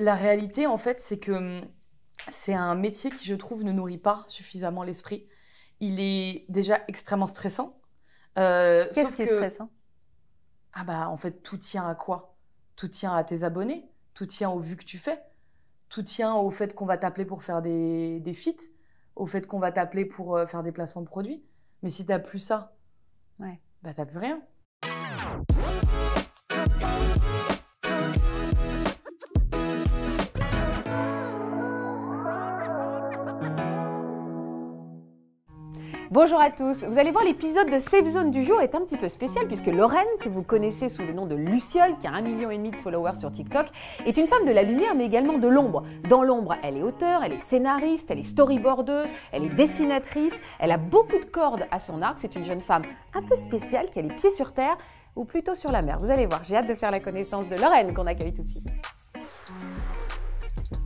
La réalité, en fait, c'est que hum, c'est un métier qui, je trouve, ne nourrit pas suffisamment l'esprit. Il est déjà extrêmement stressant. Euh, Qu'est-ce qui est stressant Ah bah, en fait, tout tient à quoi Tout tient à tes abonnés, tout tient aux vues que tu fais, tout tient au fait qu'on va t'appeler pour faire des, des feats, au fait qu'on va t'appeler pour euh, faire des placements de produits. Mais si t'as plus ça, ouais. bah t'as plus rien. Bonjour à tous. Vous allez voir, l'épisode de Safe Zone du jour est un petit peu spécial puisque Lorraine, que vous connaissez sous le nom de Luciole, qui a un million et demi de followers sur TikTok, est une femme de la lumière mais également de l'ombre. Dans l'ombre, elle est auteure, elle est scénariste, elle est storyboardeuse, elle est dessinatrice, elle a beaucoup de cordes à son arc. C'est une jeune femme un peu spéciale qui a les pieds sur terre ou plutôt sur la mer. Vous allez voir, j'ai hâte de faire la connaissance de Lorraine qu'on accueille tout de suite.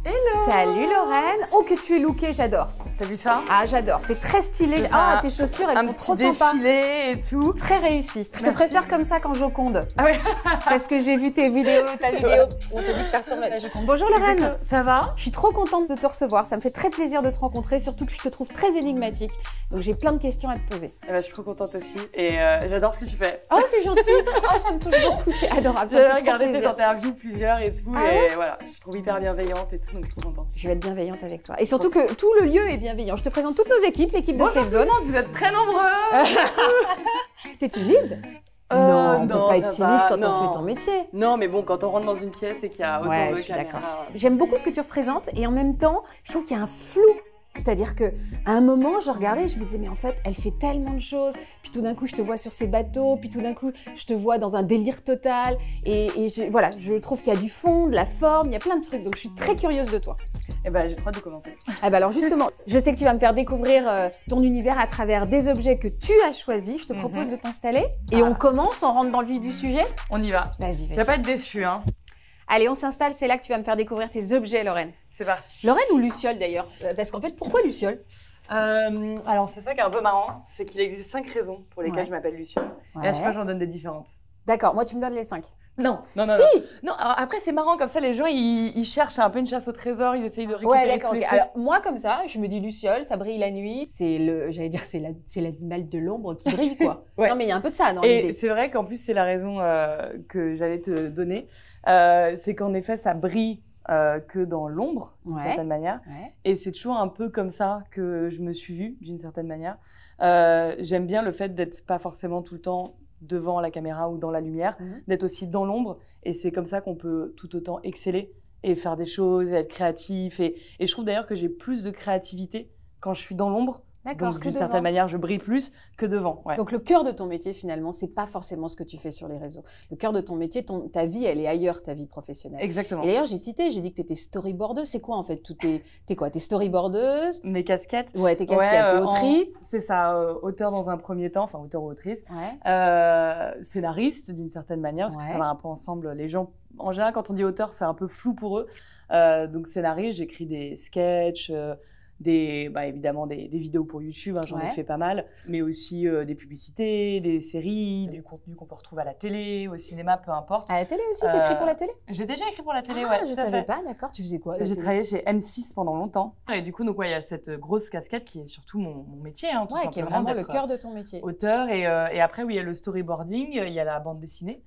Hello Salut Lorraine Oh que tu es lookée, j'adore T'as vu ça Ah j'adore, c'est très stylé. Ah tes chaussures, elles sont trop sympas. défilé et tout. Très réussi. Je te préfère comme ça quand Joconde. Ah ouais Parce que j'ai vu tes vidéos, ta vidéo. On te dit que t'as Joconde. Bonjour Lorraine Ça va Je suis trop contente de te recevoir, ça me fait très plaisir de te rencontrer, surtout que je te trouve très énigmatique. Donc j'ai plein de questions à te poser. Eh ben, je suis trop contente aussi et euh, j'adore ce que tu fais. Oh c'est gentil Oh ça me touche beaucoup, c'est adorable. J'ai regardé tes interviews plusieurs et tout ah et voilà, je trouve hyper bienveillante et tout je vais être bienveillante avec toi. Et surtout que tout le lieu est bienveillant. Je te présente toutes nos équipes, l'équipe de Safe Zone. Vous êtes très nombreux. T'es timide euh, non, pas être timide quand on fait ton métier. Non, mais bon, quand on rentre dans une pièce et qu'il y a autant de caméras. Euh. J'aime beaucoup ce que tu représentes et en même temps, je trouve qu'il y a un flou c'est-à-dire que à un moment, je regardais, je me disais mais en fait, elle fait tellement de choses. Puis tout d'un coup, je te vois sur ces bateaux. Puis tout d'un coup, je te vois dans un délire total. Et, voilà, je trouve qu'il y a du fond, de la forme, il y a plein de trucs. Donc je suis très curieuse de toi. Eh ben, j'ai trop hâte de commencer. Eh ben alors justement, je sais que tu vas me faire découvrir euh, ton univers à travers des objets que tu as choisis. Je te mhm. propose de t'installer et ah. on commence, on rentre dans le vif du sujet. On y va. Vas-y, vas-y. Tu vas pas être déçue. hein. Allez, on s'installe. C'est là que tu vas me faire découvrir tes objets, Lorraine. C'est parti. Lorraine ou Luciole d'ailleurs euh, Parce qu'en fait, pourquoi Luciole euh, Alors, c'est ça qui est un peu marrant, c'est qu'il existe cinq raisons pour lesquelles je m'appelle Luciole. Et à chaque fois, j'en donne des différentes. D'accord, moi, tu me donnes les cinq. Non, non, non. Si Non, après, c'est marrant, comme ça, les gens, ils, cherchent un peu une chasse au trésor, ils essayent de récupérer ouais, d'accord, Alors, moi, comme ça, je me dis Luciole, ça brille la nuit. C'est le, j'allais dire, c'est, la, c'est l'animal de l'ombre qui brille, quoi. Non, mais il y a un peu de ça, non Et c'est vrai qu'en plus, c'est la raison euh, que j'allais te donner. c'est qu'en effet, ça brille euh, que dans l'ombre, d'une certaine manière. Et c'est toujours un peu comme ça que je me suis vue, d'une certaine manière. Euh, j'aime bien le fait d'être pas forcément tout le temps devant la caméra ou dans la lumière, mhm. d'être aussi dans l'ombre. Et c'est comme ça qu'on peut tout autant exceller et faire des choses, et être créatif. et je trouve d'ailleurs que j'ai plus de créativité quand je suis dans l'ombre D'accord. D'une certaine manière, je brille plus que devant. Donc le cœur de ton métier, finalement, c'est pas forcément ce que tu fais sur les réseaux. Le cœur de ton métier, ton, ta vie, elle est ailleurs, ta vie professionnelle. Exactement. Et d'ailleurs, j'ai cité, j'ai dit que tu étais storyboardeuse. C'est quoi en fait Tout t'es es quoi es storyboardeuse Mes casquettes. Ouais, tes casquettes. Ouais, euh, autrice. C'est ça, euh, auteur dans un premier temps, enfin auteur ou autrice. Euh, scénariste d'une certaine manière, parce que ça va un peu ensemble. Les gens, en général, quand on dit auteur, c'est un peu flou pour eux. donc scénariste, j'écris des sketchs. Bah, évidemment des, vidéos pour YouTube, hein, j'en ai fait pas mal, mais aussi euh, des publicités, des séries, du contenu qu'on peut retrouver à la télé, au cinéma, peu importe. À la télé aussi, t'es écrit pour la télé euh, J'ai déjà écrit pour la télé, ouais. Ah, je savais pas, d'accord. Tu faisais quoi J'ai travaillé chez M6 pendant longtemps. Et du coup, donc, il y a cette grosse casquette qui est surtout mon, métier, hein, tout ouais, qui est vraiment le cœur de ton métier. Auteur, et, euh, et après, oui, il y a le storyboarding, il y a la bande dessinée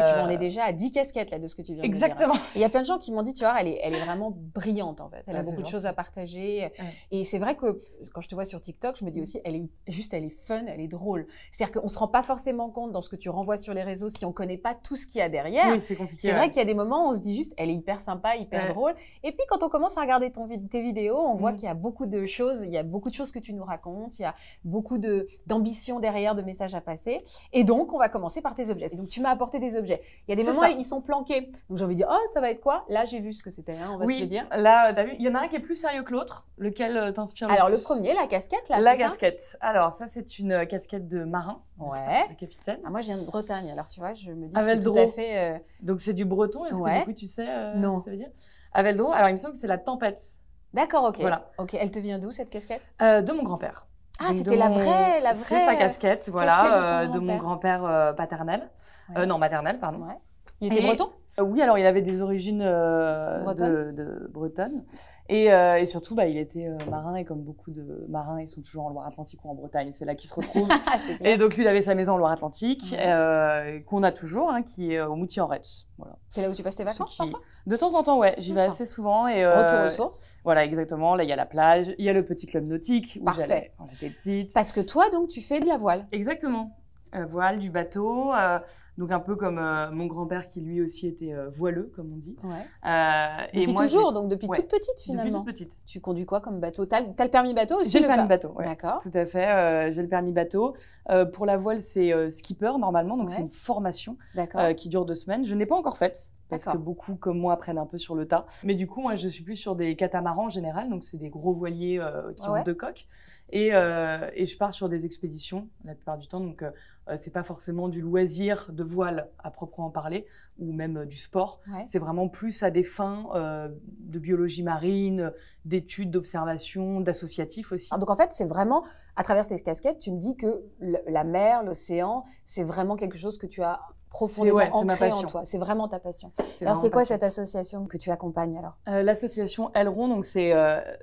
tu euh, en es déjà à 10 casquettes là de ce que tu viens hein. Exactement. de dire. Exactement. Il y a plein de gens qui m'ont dit, tu vois, elle est, elle est vraiment brillante en fait. Elle ah, a beaucoup de choses à partager. Et c'est vrai que quand je te vois sur TikTok, je me dis mm. aussi, elle est juste, elle est fun, elle est drôle. C'est-à-dire qu'on se rend pas forcément compte dans ce que tu renvoies sur les réseaux si on connaît pas tout ce qu'il y a derrière. Oui, c'est compliqué. C'est vrai qu'il y a des moments où on se dit juste, elle est hyper sympa, hyper drôle. Et puis quand on commence à regarder ton, tes vidéos, on voit mm. qu'il y a beaucoup de choses, il y a beaucoup de choses que tu nous racontes, il y a beaucoup d'ambition derrière, de messages à passer. Et donc, on va commencer par tes objets. donc, tu m'as apporté des objets il y a des moments, ils sont planqués. Donc j'ai envie de dire, oh, ça va être quoi Là, j'ai vu ce que c'était, hein, on va se le dire. Là, euh, t'as vu, il y en a un qui est plus sérieux que l'autre. Lequel euh, t'inspire Alors, le premier, la casquette, là, La casquette. alors, ça, c'est une euh, casquette de marin. Ouais. De capitaine. Ah, moi, je viens de Bretagne, alors tu vois, je me dis que c'est tout à fait. Donc c'est du breton, est-ce que du coup, tu sais non. ça veut dire Aveldro, alors il me semble que c'est la tempête. D'accord, ok. Ok, elle te vient d'où cette casquette De mon grand-père. Ah, c'était la vraie, la vraie. sa euh, casquette, voilà, euh, de, mon grand-père euh, paternel. non, maternel, pardon. Il était breton oui, alors il avait des origines bretonnes. Euh, et, surtout, bah, il était euh, marin et comme beaucoup de marins, ils sont toujours en Loire-Atlantique ou en Bretagne. C'est là qu'ils se retrouvent. Ah, et donc, lui, il avait sa maison en Loire-Atlantique, euh, qu'on a toujours, hein, qui est au Moutier-en-Retz. C'est là où tu passes tes vacances, parfois De temps en temps, ouais. J'y vais assez souvent. Et, Retour aux sources. Voilà, exactement. Là, il y a la plage, il y a le petit club nautique où j'allais quand j'étais petite. Parce que toi, donc, tu fais de la voile. Exactement. Euh, voile du bateau. Euh, donc un peu comme euh, mon grand-père qui lui aussi était voileux, comme on dit. et depuis moi, toujours, donc depuis toute petite finalement. Depuis toute petite. Tu conduis quoi comme bateau T'as le permis bateau J'ai le, permis bateau. D'accord. Tout à fait. J'ai le permis bateau. pour la voile, c'est skipper normalement, donc c'est une formation qui dure deux semaines. Je n'ai pas encore faite parce que beaucoup comme moi apprennent un peu sur le tas. Mais du coup, moi, je suis plus sur des catamarans en général, donc c'est des gros voiliers qui ont deux coques. Et, et, je pars sur des expéditions la plupart du temps, donc euh, c'est pas forcément du loisir de voile à proprement parler ou même euh, du sport. C'est vraiment plus à des fins euh, de biologie marine, d'études, d'observation, d'associatifs aussi. donc en fait, c'est vraiment à travers ces casquettes, tu me dis que la mer, l'océan, c'est vraiment quelque chose que tu as profondément ancré en toi. C'est vraiment ta passion. Alors c'est quoi cette association que tu accompagnes alors L'association Elron, donc c'est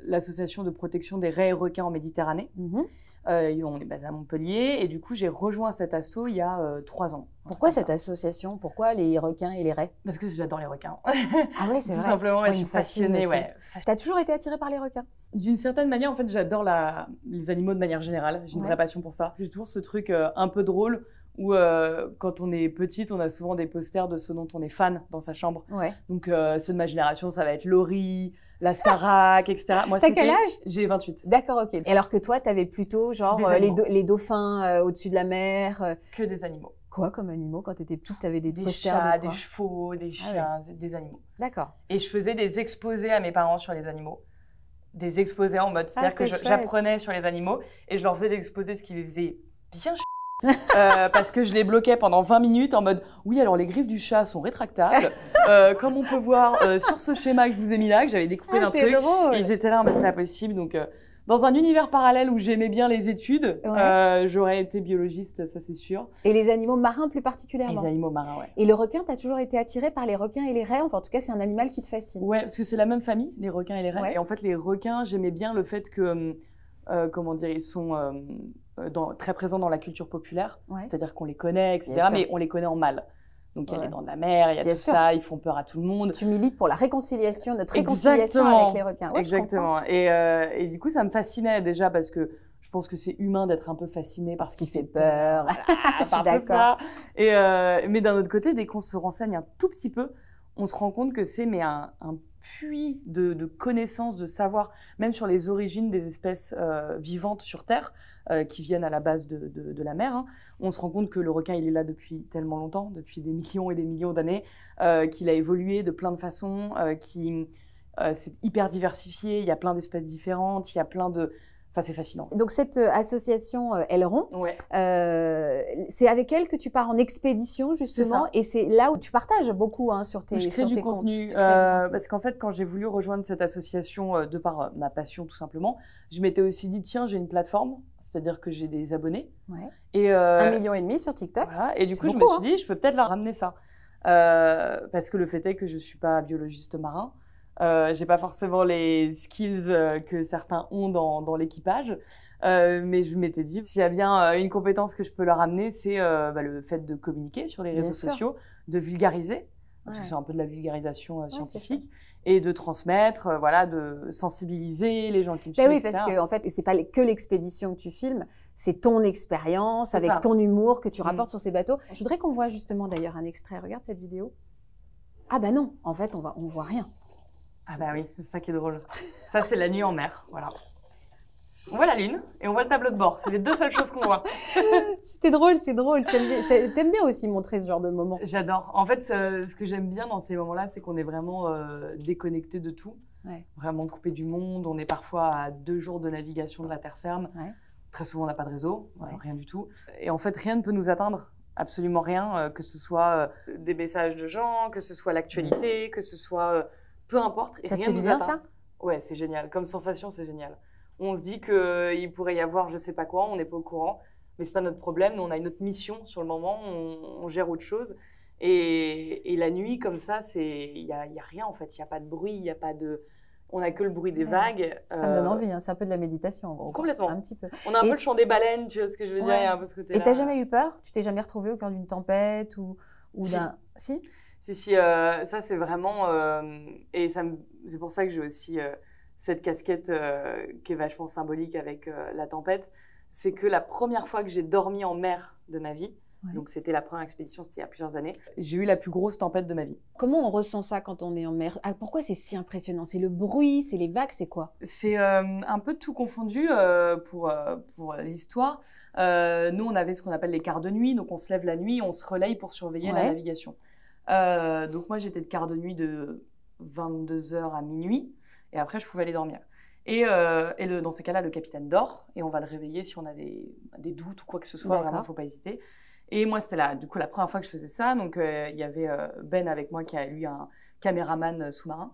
l'association de protection des raies et requins en Méditerranée. Mmh euh, on est basé à Montpellier et du coup j'ai rejoint cet asso il y a euh, trois ans. Pourquoi cette association Pourquoi les requins et les raies Parce que j'adore les requins. Ah ouais, c'est vrai. Tout simplement, je suis passionnée. Ouais. T'as toujours été attirée par les requins D'une certaine manière, en fait, j'adore les animaux de manière générale. J'ai une vraie passion pour ça. J'ai toujours ce truc euh, un peu drôle où quand on est petite, on a souvent des posters de ceux dont on est fan dans sa chambre. Ouais. Donc ceux de ma génération, ça va être Laurie, la Starac, etc. Moi, T'as quel âge J'ai 28. D'accord, ok. alors que toi, t'avais plutôt genre euh, les, dauphins euh, au-dessus de la mer. Euh, que des animaux. Quoi comme animaux Quand t'étais petite, t'avais des, des des chevaux, des ah chiens, des animaux. D'accord. Et je faisais des exposés à mes parents sur les animaux. Des exposés en mode, ah, c'est-à-dire que j'apprenais sur les animaux et je leur faisais des exposés, ce qui les faisait bien chier euh, parce que je les bloquais pendant 20 minutes en mode oui alors les griffes du chat sont rétractables euh, comme on peut voir euh, sur ce schéma que je vous ai mis là que j'avais découpé ah, d'un truc ils étaient là mais c'est pas possible donc dans un univers parallèle où j'aimais bien les études j'aurais été biologiste ça c'est sûr et les animaux marins plus particulièrement les animaux marins ouais et le requin t'as toujours été attiré par les requins et les raies enfin en tout cas c'est un animal qui te fascine ouais parce que c'est la même famille les requins et les raies et en fait les requins j'aimais bien le fait que comment dire ils sont euh, très présents dans la culture populaire, c'est-à-dire qu'on les connaît, etc., mais on les connaît en mal. Donc, il y a les dents la mer, il y a tout ça, ils font peur à tout le monde. Tu milites pour la réconciliation, notre réconciliation avec les requins. Exactement. Euh, et, du coup, ça me fascinait déjà parce que je pense que c'est humain d'être un peu fasciné par ce qui fait peur. par Et euh, mais d'un autre côté, dès qu'on se renseigne un tout petit peu, on se rend compte que c'est mais un, un puits de, connaissances, de savoir, même sur les origines des espèces euh, vivantes sur Terre, euh, qui viennent à la base de, la mer. Hein. On se rend compte que le requin, il est là depuis tellement longtemps, depuis des millions et des millions d'années, euh, qu'il a évolué de plein de façons, qui c'est hyper diversifié, il y a plein d'espèces différentes, il y a plein de Enfin, c'est fascinant. Donc, cette euh, association elle euh, euh, c'est avec elle que tu pars en expédition, justement, et c'est là où tu partages beaucoup hein, sur tes, je crée du contenu, parce qu'en fait, quand j'ai voulu rejoindre cette association, de par ma passion, tout simplement, je m'étais aussi dit, tiens, j'ai une plateforme, c'est-à-dire que j'ai des abonnés. Et, Un million et demi sur TikTok. et du coup, je me suis dit, hein. je peux peut-être leur ramener ça. parce que le fait est que je ne suis pas biologiste marin. Euh, j'ai pas forcément les skills euh, que certains ont dans, l'équipage. Euh, mais je m'étais dit, s'il y a bien euh, une compétence que je peux leur amener, c'est bah, le fait de communiquer sur les réseaux sociaux, de vulgariser, parce que c'est un peu de la vulgarisation scientifique, et de transmettre, voilà, de sensibiliser les gens qui me bah Oui, parce que en fait, c'est pas que l'expédition que tu filmes, c'est ton expérience avec ton humour que tu mm. rapportes sur ces bateaux. Je voudrais qu'on voit justement d'ailleurs un extrait. Regarde cette vidéo. Ah bah non, en fait, on va, on voit rien. Ah bah oui, c'est ça qui est drôle. Ça, c'est la nuit en mer, voilà. On voit la lune et on voit le tableau de bord. C'est les deux seules choses qu'on voit. C'était drôle, c'est drôle. T'aimes bien, aussi montrer ce genre de moments. J'adore. En fait, ce que j'aime bien dans ces moments-là, c'est qu'on est vraiment euh, déconnecté de tout. Vraiment coupé du monde. On est parfois à deux jours de navigation de la terre ferme. Très souvent, on n'a pas de réseau, euh, rien du tout. Et en fait, rien ne peut nous atteindre. Absolument rien, euh, que ce soit des messages de gens, que ce soit l'actualité, que ce soit peu importe. Et ça rien te fait nous du bien, ça Ouais, c'est génial. Comme sensation, c'est génial. On se dit qu'il euh, pourrait y avoir je sais pas quoi, on n'est pas au courant, mais c'est pas notre problème. on a une autre mission sur le moment, on, gère autre chose. Et, la nuit, comme ça, il n'y a, y a, rien en fait. Il n'y a pas de bruit, il y a pas de. On n'a que le bruit des vagues. Ça me donne euh, envie, hein. c'est un peu de la méditation en gros. Complètement. Un petit peu. On a un peu le chant des baleines, tu vois ce que je veux dire, un peu ce là Et t'as jamais eu peur Tu t'es jamais retrouvé au cœur d'une tempête ou, ou d'un. si si, si, euh, ça c'est vraiment. Euh, et c'est pour ça que j'ai aussi euh, cette casquette qui est vachement symbolique avec la tempête. C'est que la première fois que j'ai dormi en mer de ma vie, donc c'était la première expédition, c'était il y a plusieurs années, j'ai eu la plus grosse tempête de ma vie. Comment on ressent ça quand on est en mer ah, Pourquoi c'est si impressionnant C'est le bruit, c'est les vagues, c'est quoi C'est un peu tout confondu pour, l'histoire. nous, on avait ce qu'on appelle les quarts de nuit, donc on se lève la nuit, on se relaye pour surveiller la navigation. Euh, donc moi, j'étais de quart de nuit de 22h à minuit, et après, je pouvais aller dormir. Et, euh, dans ces cas-là, le capitaine dort, et on va le réveiller si on a des, doutes ou quoi que ce soit, vraiment, faut pas hésiter. Et moi, c'était là, du coup, la première fois que je faisais ça. Donc, euh, il y avait Ben avec moi, qui a eu un caméraman sous-marin.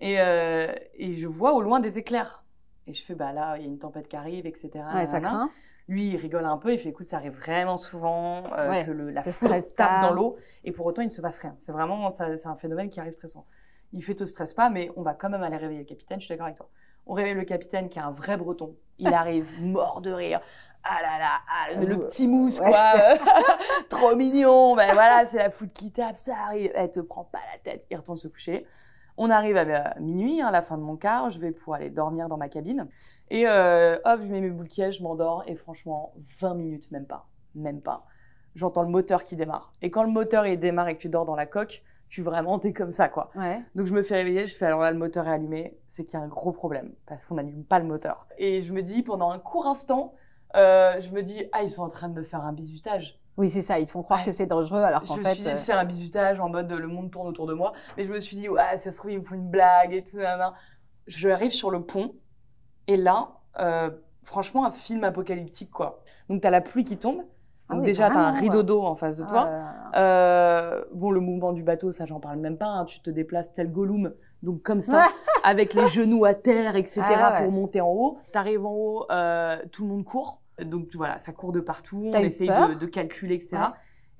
Et, je vois au loin des éclairs. Et je fais, bah là, il y a une tempête qui arrive, etc. ça craint lui, il rigole un peu, il fait écoute, ça arrive vraiment souvent euh, que la stress tape dans l'eau et pour autant, il ne se passe rien. C'est vraiment c'est un phénomène qui arrive très souvent. Il fait te stresse pas, mais on va quand même aller réveiller le capitaine, je suis d'accord avec toi. On réveille le capitaine qui est un vrai breton. Il arrive mort de rire. Ah là là, ah, le, petit mousse, quoi. Trop mignon. Ben voilà, c'est la foule qui tape, ça arrive. Elle te prend pas la tête. Il retourne se coucher. On arrive à minuit, à hein, la fin de mon quart, je vais pour aller dormir dans ma cabine. Et euh, hop, je mets mes boules je m'endors. Et franchement, 20 minutes, même pas. Même pas. J'entends le moteur qui démarre. Et quand le moteur il démarre et que tu dors dans la coque, tu vraiment, t'es comme ça, quoi. Donc je me fais réveiller, je fais alors là, le moteur est allumé, c'est qu'il y a un gros problème, parce qu'on n'allume pas le moteur. Et je me dis, pendant un court instant, euh, je me dis, ah, ils sont en train de me faire un bizutage. Oui, c'est ça, ils te font croire que c'est dangereux alors qu'en fait. Je me suis euh, c'est un bizutage, en mode le monde tourne autour de moi. Mais je me suis dit, ouais, ça se trouve, ils me faut une blague et tout. Je arrive sur le pont et là, euh, franchement, un film apocalyptique quoi. Donc t'as la pluie qui tombe. Ah donc tu déjà, t'as un rideau d'eau en face de toi. Ah. Euh, bon, le mouvement du bateau, ça, j'en parle même pas. Hein. Tu te déplaces tel Gollum, donc comme ça, avec les genoux à terre, etc., ah pour monter en haut. T'arrives en haut, tout le monde court. Donc voilà, ça court de partout, on essaye de, calculer, etc.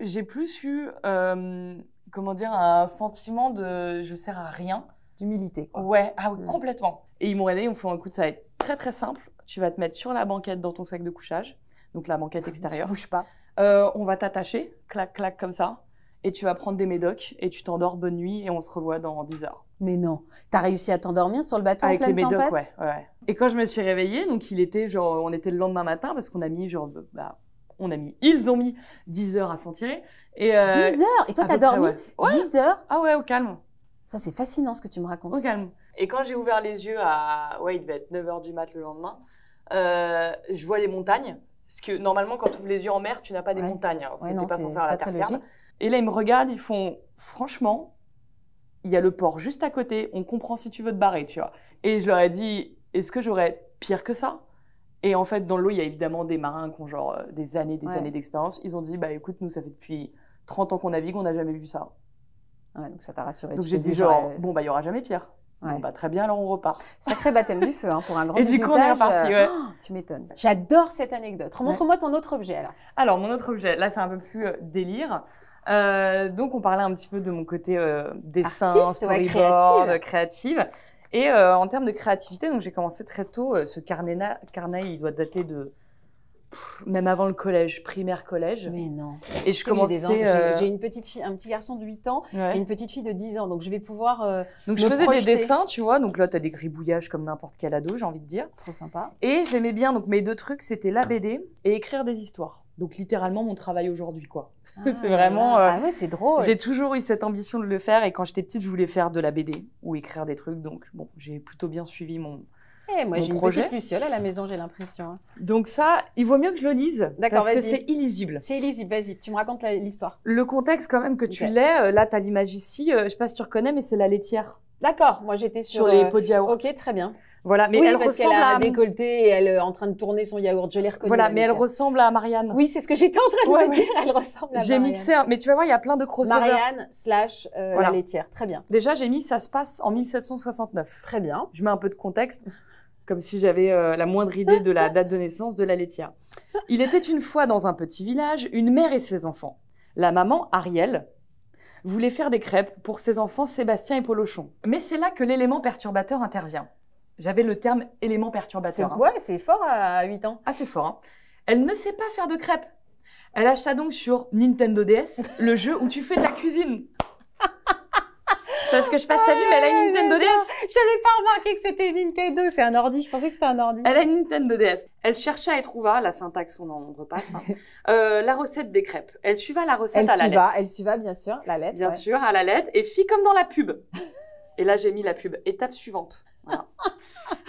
J'ai plus eu, euh, comment dire, un sentiment de je sers à rien. D'humilité. Ouais, ah, mm. complètement. Et ils m'ont aidé, ils m'ont fait un ça va être très très simple. Tu vas te mettre sur la banquette dans ton sac de couchage, donc la banquette extérieure. Tu bouges pas. Euh, on va t'attacher, clac clac comme ça et tu vas prendre des médocs et tu t'endors bonne nuit et on se revoit dans 10 heures. Mais non, t'as réussi à t'endormir sur le bateau Avec en pleine les médocs, ouais, Et quand je me suis réveillée, donc il était genre, on était le lendemain matin parce qu'on a mis genre, bah, on a mis, ils ont mis 10 heures à s'en tirer. Et 10 euh, heures Et toi, t'as dormi 10 heures Ah ouais, au calme. Ça, c'est fascinant ce que tu me racontes. Au calme. Et quand j'ai ouvert les yeux à, ouais, il devait être 9 heures du mat le lendemain, euh, je vois les montagnes. Parce que normalement, quand tu ouvres les yeux en mer, tu n'as pas des montagnes. Hein. C'était pas censé à la terre ferme. Et là, ils me regardent, ils font franchement, il y a le port juste à côté, on comprend si tu veux te barrer, tu vois. Et je leur ai dit, est-ce que j'aurais pire que ça Et en fait, dans l'eau, il y a évidemment des marins qui ont genre euh, des années, des années d'expérience. Ils ont dit, bah écoute, nous, ça fait depuis 30 ans qu'on navigue, on n'a jamais vu ça. Ouais, donc ça t'a rassuré. Donc j'ai dit, genre, bon, bah il y aura jamais pire. Bon, bah, très bien, alors on repart. Sacré baptême du feu hein, pour un grand Et du coup, on est reparti, ouais. Euh, tu m'étonnes. J'adore cette anecdote. Montre-moi ton autre objet alors. Alors, mon autre objet, là, c'est un peu plus euh, délire. Euh, donc, on parlait un petit peu de mon côté euh, dessin, storyboard, créative. Et euh, en termes de créativité, donc j'ai commencé très tôt. ce carnet, carnet, il doit dater de même avant le collège, primaire collège. Mais non. Et je commençais. J'ai une petite fille, un petit garçon de 8 ans et une petite fille de 10 ans, donc je vais pouvoir. donc je faisais des dessins, tu vois. Donc là, tu as des gribouillages comme n'importe quel ado, j'ai envie de dire. Trop sympa. Et j'aimais bien. Donc mes deux trucs, c'était la BD et écrire des histoires. Donc littéralement mon travail aujourd'hui quoi. Ah c'est vraiment. Euh, ah ouais, c'est drôle. J'ai toujours eu cette ambition de le faire et quand j'étais petite je voulais faire de la BD ou écrire des trucs donc bon j'ai plutôt bien suivi mon. Eh, moi j'ai une petite luciole à la maison j'ai l'impression. Hein. Donc ça il vaut mieux que je le lise. D'accord Parce que c'est illisible. C'est illisible vas-y tu me racontes l'histoire. Le contexte quand même que tu l'es euh, là t'as l'image ici euh, je sais pas si tu reconnais mais c'est la laitière. D'accord moi j'étais sur, les pots Ok très bien. Voilà, mais elle ressemble à... décolleté et elle est euh, en train de tourner son yaourt. Je l'ai Voilà, mais elle ressemble à Marianne. Oui, c'est ce que j'étais en train de dire. Elle ressemble à Marianne. J'ai mixé, mais tu vas voir, il y a plein de crossovers. Marianne slash euh, la laitière. Très bien. Déjà, j'ai mis ça se passe en 1769. Très bien. Je mets un peu de contexte, comme si j'avais euh, la moindre idée de la date de naissance de la laitière. Il était une fois dans un petit village, une mère et ses enfants. La maman, Ariel, voulait faire des crêpes pour ses enfants Sébastien et Polochon. Mais c'est là que l'élément perturbateur intervient. J'avais le terme élément perturbateur. Hein. Ouais, c'est fort à 8 ans. Assez ah, fort. Hein. Elle ne sait pas faire de crêpes. Elle acheta donc sur Nintendo DS le jeu où tu fais de la cuisine. Parce que je passe ta vie, mais elle a une Nintendo DS. Je n'avais pas remarqué que c'était une Nintendo, c'est un ordi. Je pensais que c'était un ordi. Elle a une Nintendo DS. Elle chercha et trouva, la syntaxe, on en repasse, hein. euh, la recette des crêpes. Elle suiva la recette elle à la lettre. Elle suiva, bien sûr, la lettre. Bien sûr, à la lettre, et fit comme dans la pub. Et là, j'ai mis la pub. Étape suivante.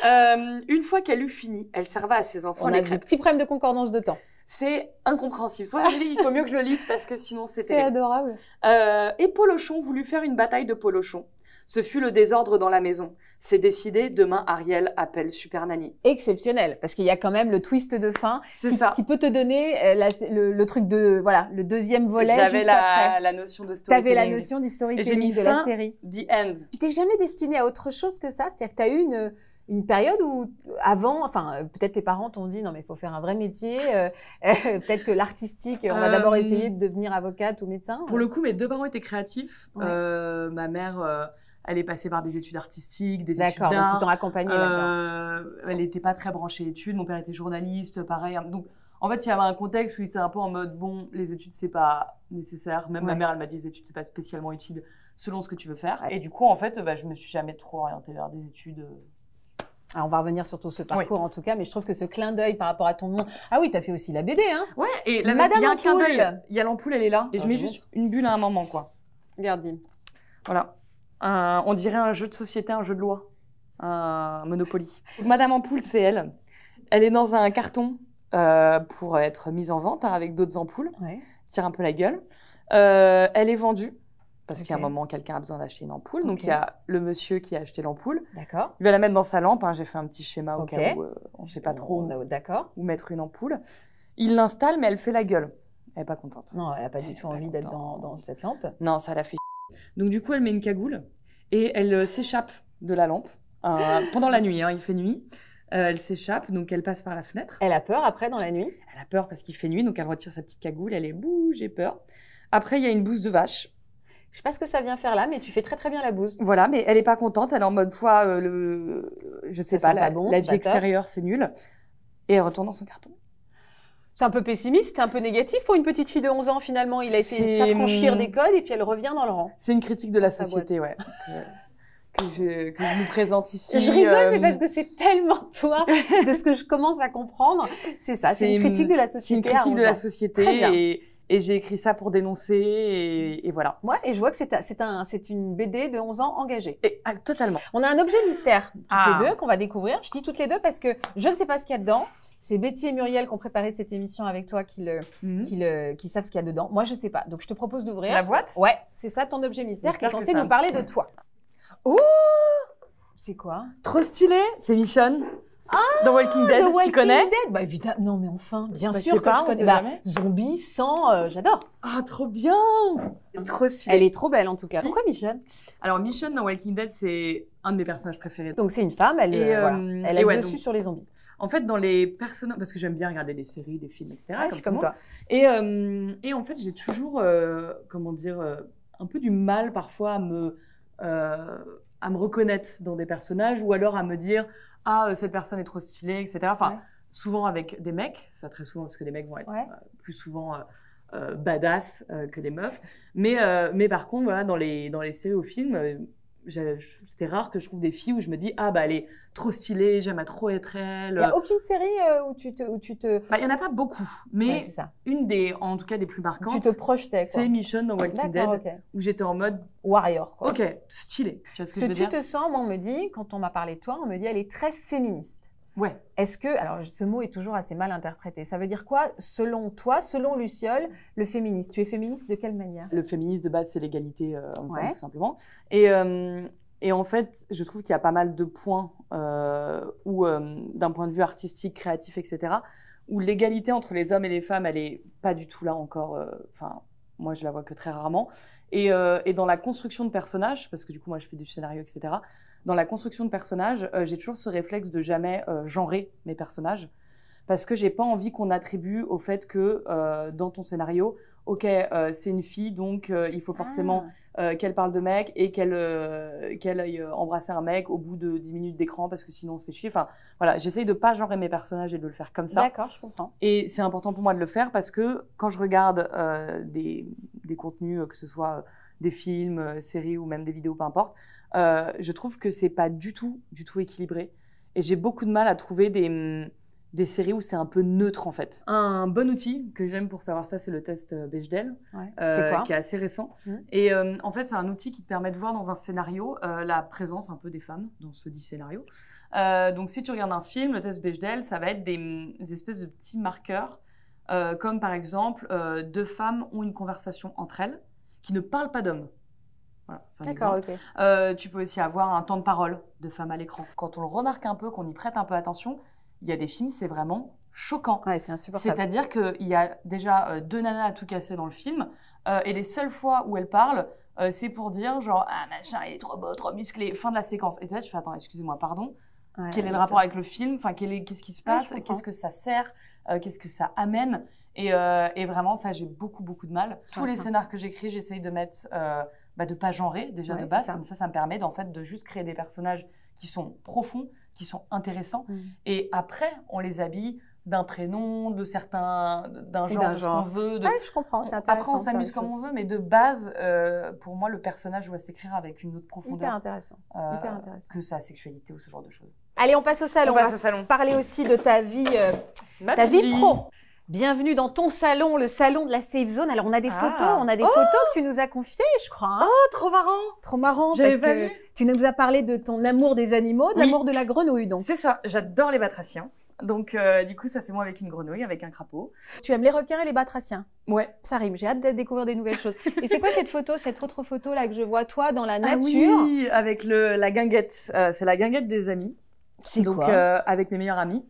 Euh, une fois qu'elle eut fini, elle serva à ses enfants On a crêpes. Petit problème de concordance de temps. C'est incompréhensible. Soit il faut mieux que je le lise parce que sinon c'était C'est adorable. Euh, et Polochon voulut faire une bataille de Polochon. Ce fut le désordre dans la maison. C'est décidé, demain Ariel appelle Super Exceptionnel, parce qu'il y a quand même le twist de fin qui, ça. qui peut te donner euh, le, truc de voilà le deuxième volet. J'avais la, notion de storytelling. T'avais la notion du storytelling de la série. The end. Tu t'es jamais destiné à autre chose que ça, c'est-à-dire que t'as eu une une période où avant, enfin euh, peut-être tes parents t'ont dit non mais il faut faire un vrai métier, euh, peut-être que l'artistique, on va d'abord essayer de devenir avocate ou médecin. Pour le coup, mes deux parents étaient créatifs. ma mère elle est passée par des études artistiques, des études d'art. D'accord, euh, Elle n'était pas très branchée études. Mon père était journaliste, pareil. Hein. Donc, en fait, il y avait un contexte où il était un peu en mode bon, les études c'est pas nécessaire. Même ma mère, elle m'a dit les études c'est pas spécialement utile selon ce que tu veux faire. Et du coup, en fait, bah, je me suis jamais trop orientée vers des études. Euh. Alors, on va revenir sur tout ce parcours en tout cas, mais je trouve que ce clin d'œil par rapport à ton nom. Ah oui, tu as fait aussi la BD, hein Ouais, et la Madame il y a un clin d'œil. Il y a l'ampoule, elle est là. Ah, et je mets juste une bulle à un moment, quoi. Regarde, Voilà. Euh, on dirait un jeu de société, un jeu de loi, un Monopoly. Madame Ampoule, c'est elle. Elle est dans un carton euh, pour être mise en vente hein, avec d'autres ampoules. Tire un peu la gueule. Euh, elle est vendue parce qu'à un moment, quelqu'un a besoin d'acheter une ampoule. Donc, il y a le monsieur qui a acheté l'ampoule. D'accord. Il va la mettre dans sa lampe. Hein. J'ai fait un petit schéma au cas où on ne sait pas trop où mettre une ampoule. Il l'installe, mais elle fait la gueule. Elle n'est pas contente. Non, elle n'a pas du tout envie d'être dans, dans, cette lampe. Non, ça la fait donc du coup, elle met une cagoule et elle euh, s'échappe de la lampe pendant la nuit. Hein, il fait nuit. Euh, elle s'échappe, donc elle passe par la fenêtre. Elle a peur après dans la nuit. Elle a peur parce qu'il fait nuit, donc elle retire sa petite cagoule. Elle est bouh, j'ai peur. Après, il y a une bouse de vache. Je sais pas ce que ça vient faire là, mais tu fais très très bien la bouse. Voilà, mais elle est pas contente. Elle est en mode poids, euh, le, je sais pas, la, la vie extérieure, c'est nul. Et elle retourne dans son carton. C'est un peu pessimiste, c'est un peu négatif pour une petite fille de 11 ans finalement. Il a essayé de s'affranchir des codes et puis elle revient dans le rang. C'est une critique de la société, ouais. Euh, que je, que je, vous présente ici. Je rigole, mais euh, parce que c'est tellement toi de ce que je commence à comprendre. C'est ça, c'est une critique de la société. C'est une critique de la société. Très bien. Et, et j'ai écrit ça pour dénoncer, et, voilà. Moi et je vois que c'est un, une BD de 11 ans engagée. Et, ah, totalement. On a un objet mystère, toutes les ah. deux, qu'on va découvrir. Je dis toutes les deux parce que je ne sais pas ce qu'il y a dedans. C'est Betty et Muriel qui ont préparé cette émission avec toi qui, le, mhm. qui, le, qui savent ce qu'il y a dedans. Moi, je ne sais pas. Donc, je te propose d'ouvrir. La boîte Ouais, c'est ça ton objet mystère qui est censé nous parler de toi. Oh C'est quoi Trop stylé C'est Michonne. Dans ah, Walking Dead, tu connais Bah non mais enfin, bien sûr que je connais. Bah, zombie sans, euh, j'adore. Ah trop bien, trop Elle est trop belle en tout cas. Pourquoi Michonne Alors Michonne dans Walking Dead, c'est un de mes personnages préférés. Donc c'est une femme, elle, est, euh, euh, elle a dessus sur les zombies. En fait, dans les personnages, parce que j'aime bien regarder des séries, des films, etc. Ah, comme, comme toi. Et, et en fait, j'ai toujours, comment dire, un peu du mal parfois à me à me reconnaître dans des personnages ou alors à me dire ah euh, cette personne est trop stylée, etc. Enfin, souvent avec des mecs, ça très souvent parce que les mecs vont être euh, plus souvent euh, badass que des meufs. Mais mais par contre voilà dans les dans les séries ou films c'était rare que je trouve des filles où je me dis ah bah elle est trop stylée, j'aime à trop être elle. Il n'y a aucune série euh, où tu te, où tu te. Bah il y en a pas beaucoup, mais une des, en tout cas des plus marquantes. Tu te projetais. C'est Mission dans Walking Dead où j'étais en mode warrior quoi. Ok, stylé. ce que, je veux tu te sens, moi on me dit quand on m'a parlé de toi, on me dit elle est très féministe. Est-ce que, alors ce mot est toujours assez mal interprété, ça veut dire quoi selon toi, selon Luciole, le féministe Tu es féministe de quelle manière Le féministe de base, c'est l'égalité, euh, tout simplement. Euh, et, en fait, je trouve qu'il y a pas mal de points euh, d'un point de vue artistique, créatif, etc., où l'égalité entre les hommes et les femmes, elle est pas du tout là encore. Enfin, moi, je la vois que très rarement. Et, et dans la construction de personnages, parce que du coup, moi, je fais du scénario, etc., dans la construction de personnages, euh, j'ai toujours ce réflexe de jamais euh, genrer mes personnages parce que j'ai pas envie qu'on attribue au fait que euh, dans ton scénario, ok, c'est une fille, donc il faut forcément ah. qu'elle parle de mec et qu'elle qu'elle aille embrasser un mec au bout de 10 minutes d'écran parce que sinon on se fait chier. Enfin, voilà, j'essaye de pas genrer mes personnages et de le faire comme ça. D'accord, je comprends. Et c'est important pour moi de le faire parce que quand je regarde des, des, contenus, que ce soit des films, euh, séries ou même des vidéos, peu importe, euh, je trouve que c'est pas du tout, du tout équilibré. Et j'ai beaucoup de mal à trouver mm, des, séries où c'est un peu neutre en fait. Un bon outil que j'aime pour savoir ça, c'est le test euh, Bechdel, C'est qui est assez récent. Mmh. Et en fait, c'est un outil qui te permet de voir dans un scénario la présence un peu des femmes dans ce dit scénario. donc, si tu regardes un film, le test Bechdel, ça va être des, mm, des espèces de petits marqueurs, comme par exemple deux femmes ont une conversation entre elles qui ne parle pas d'hommes. D'accord, euh, tu peux aussi avoir un temps de parole de femme à l'écran. Quand on le remarque un peu, qu'on y prête un peu attention, il y a des films, c'est vraiment choquant. Ouais, c'est insupportable. C'est-à-dire qu'il y a déjà euh, deux nanas à tout casser dans le film, euh, et les seules fois où elles parlent, c'est pour dire genre ah machin il est trop beau, trop musclé, fin de la séquence. Et là tu fais attends excusez-moi pardon, quel est le rapport avec le film, enfin qu'est-ce qui se passe, qu'est-ce que ça sert, euh, qu'est-ce que ça amène. Euh, et, vraiment, ça, j'ai beaucoup, beaucoup de mal. Tous ah, les scénars que j'écris, j'essaye de mettre, euh, bah, de pas genrer déjà de base. Comme ça, ça me permet en fait de juste créer des personnages qui sont profonds, qui sont intéressants. Mm. Et après, on les habille d'un prénom, de certains, d'un genre, genre. qu'on veut. De... je comprends, c'est intéressant. Après, on s'amuse comme on veut, mais de base, pour moi, le personnage doit s'écrire avec une autre profondeur. Hyper intéressant. Que sa sexualité ou ce genre de choses. Allez, on passe au salon. On, passe va salon. parler aussi de ta vie, euh, ta vie, pro. Bienvenue dans ton salon, le salon de la Safe Zone. Alors, on a des ah. photos, on a des oh. photos que tu nous as confiées, je crois. Hein. Oh, trop marrant. Trop marrant parce que tu nous as parlé de ton amour des animaux, de l'amour de la grenouille, donc. C'est ça. J'adore les batraciens. Donc, euh, du coup, ça, c'est moi avec une grenouille, avec un crapaud. Tu aimes les requins et les batraciens Ouais. Ça rime, j'ai hâte de découvrir des nouvelles choses. et c'est quoi cette photo, cette autre photo là que je vois, toi, dans la ah nature oui, avec la guinguette. Euh, c'est la guinguette des amis. C'est Donc, euh, avec mes meilleurs amis.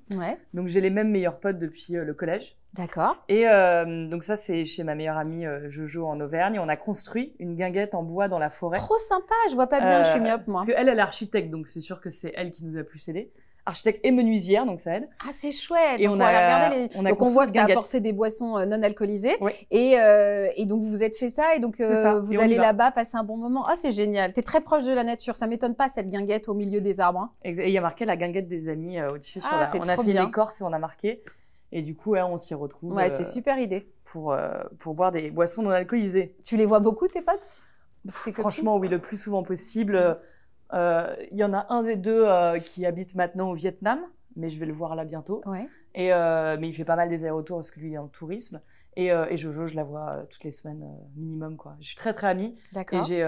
Donc, j'ai les mêmes meilleurs potes depuis euh, le collège. D'accord. Et euh, donc, ça, c'est chez ma meilleure amie Jojo en Auvergne. on a construit une guinguette en bois dans la forêt. Trop sympa, je vois pas bien, je suis myope, moi. Parce qu'elle, elle est architecte, donc c'est sûr que c'est elle qui nous a plus aidés architecte et menuisière, donc ça aide. Ah, c'est chouette. Et on, a, les... a donc on voit que tu as apporté des boissons euh, non alcoolisées. Et, euh, et, donc vous vous êtes fait ça et donc euh, vous allez là-bas passer un bon moment. Ah, c'est génial. Tu es très proche de la nature. Ça m'étonne pas cette guinguette au milieu des arbres. Hein. Et il y a marqué la guinguette des amis au-dessus. Ah, sur la... On a fait l'écorce et on a marqué. Et du coup, on s'y retrouve. Ouais, c'est super idée. Pour, pour boire des boissons non alcoolisées. Tu les vois beaucoup, tes potes Franchement, oui, le plus souvent possible. Il euh, y en a un des deux euh, qui habite maintenant au Vietnam, mais je vais le voir là bientôt. Et, euh, mais il fait pas mal des allers-retours parce que lui, il est en tourisme. Et, Jojo, je la vois toutes les semaines minimum. Quoi. Je suis très très amie. Et j'ai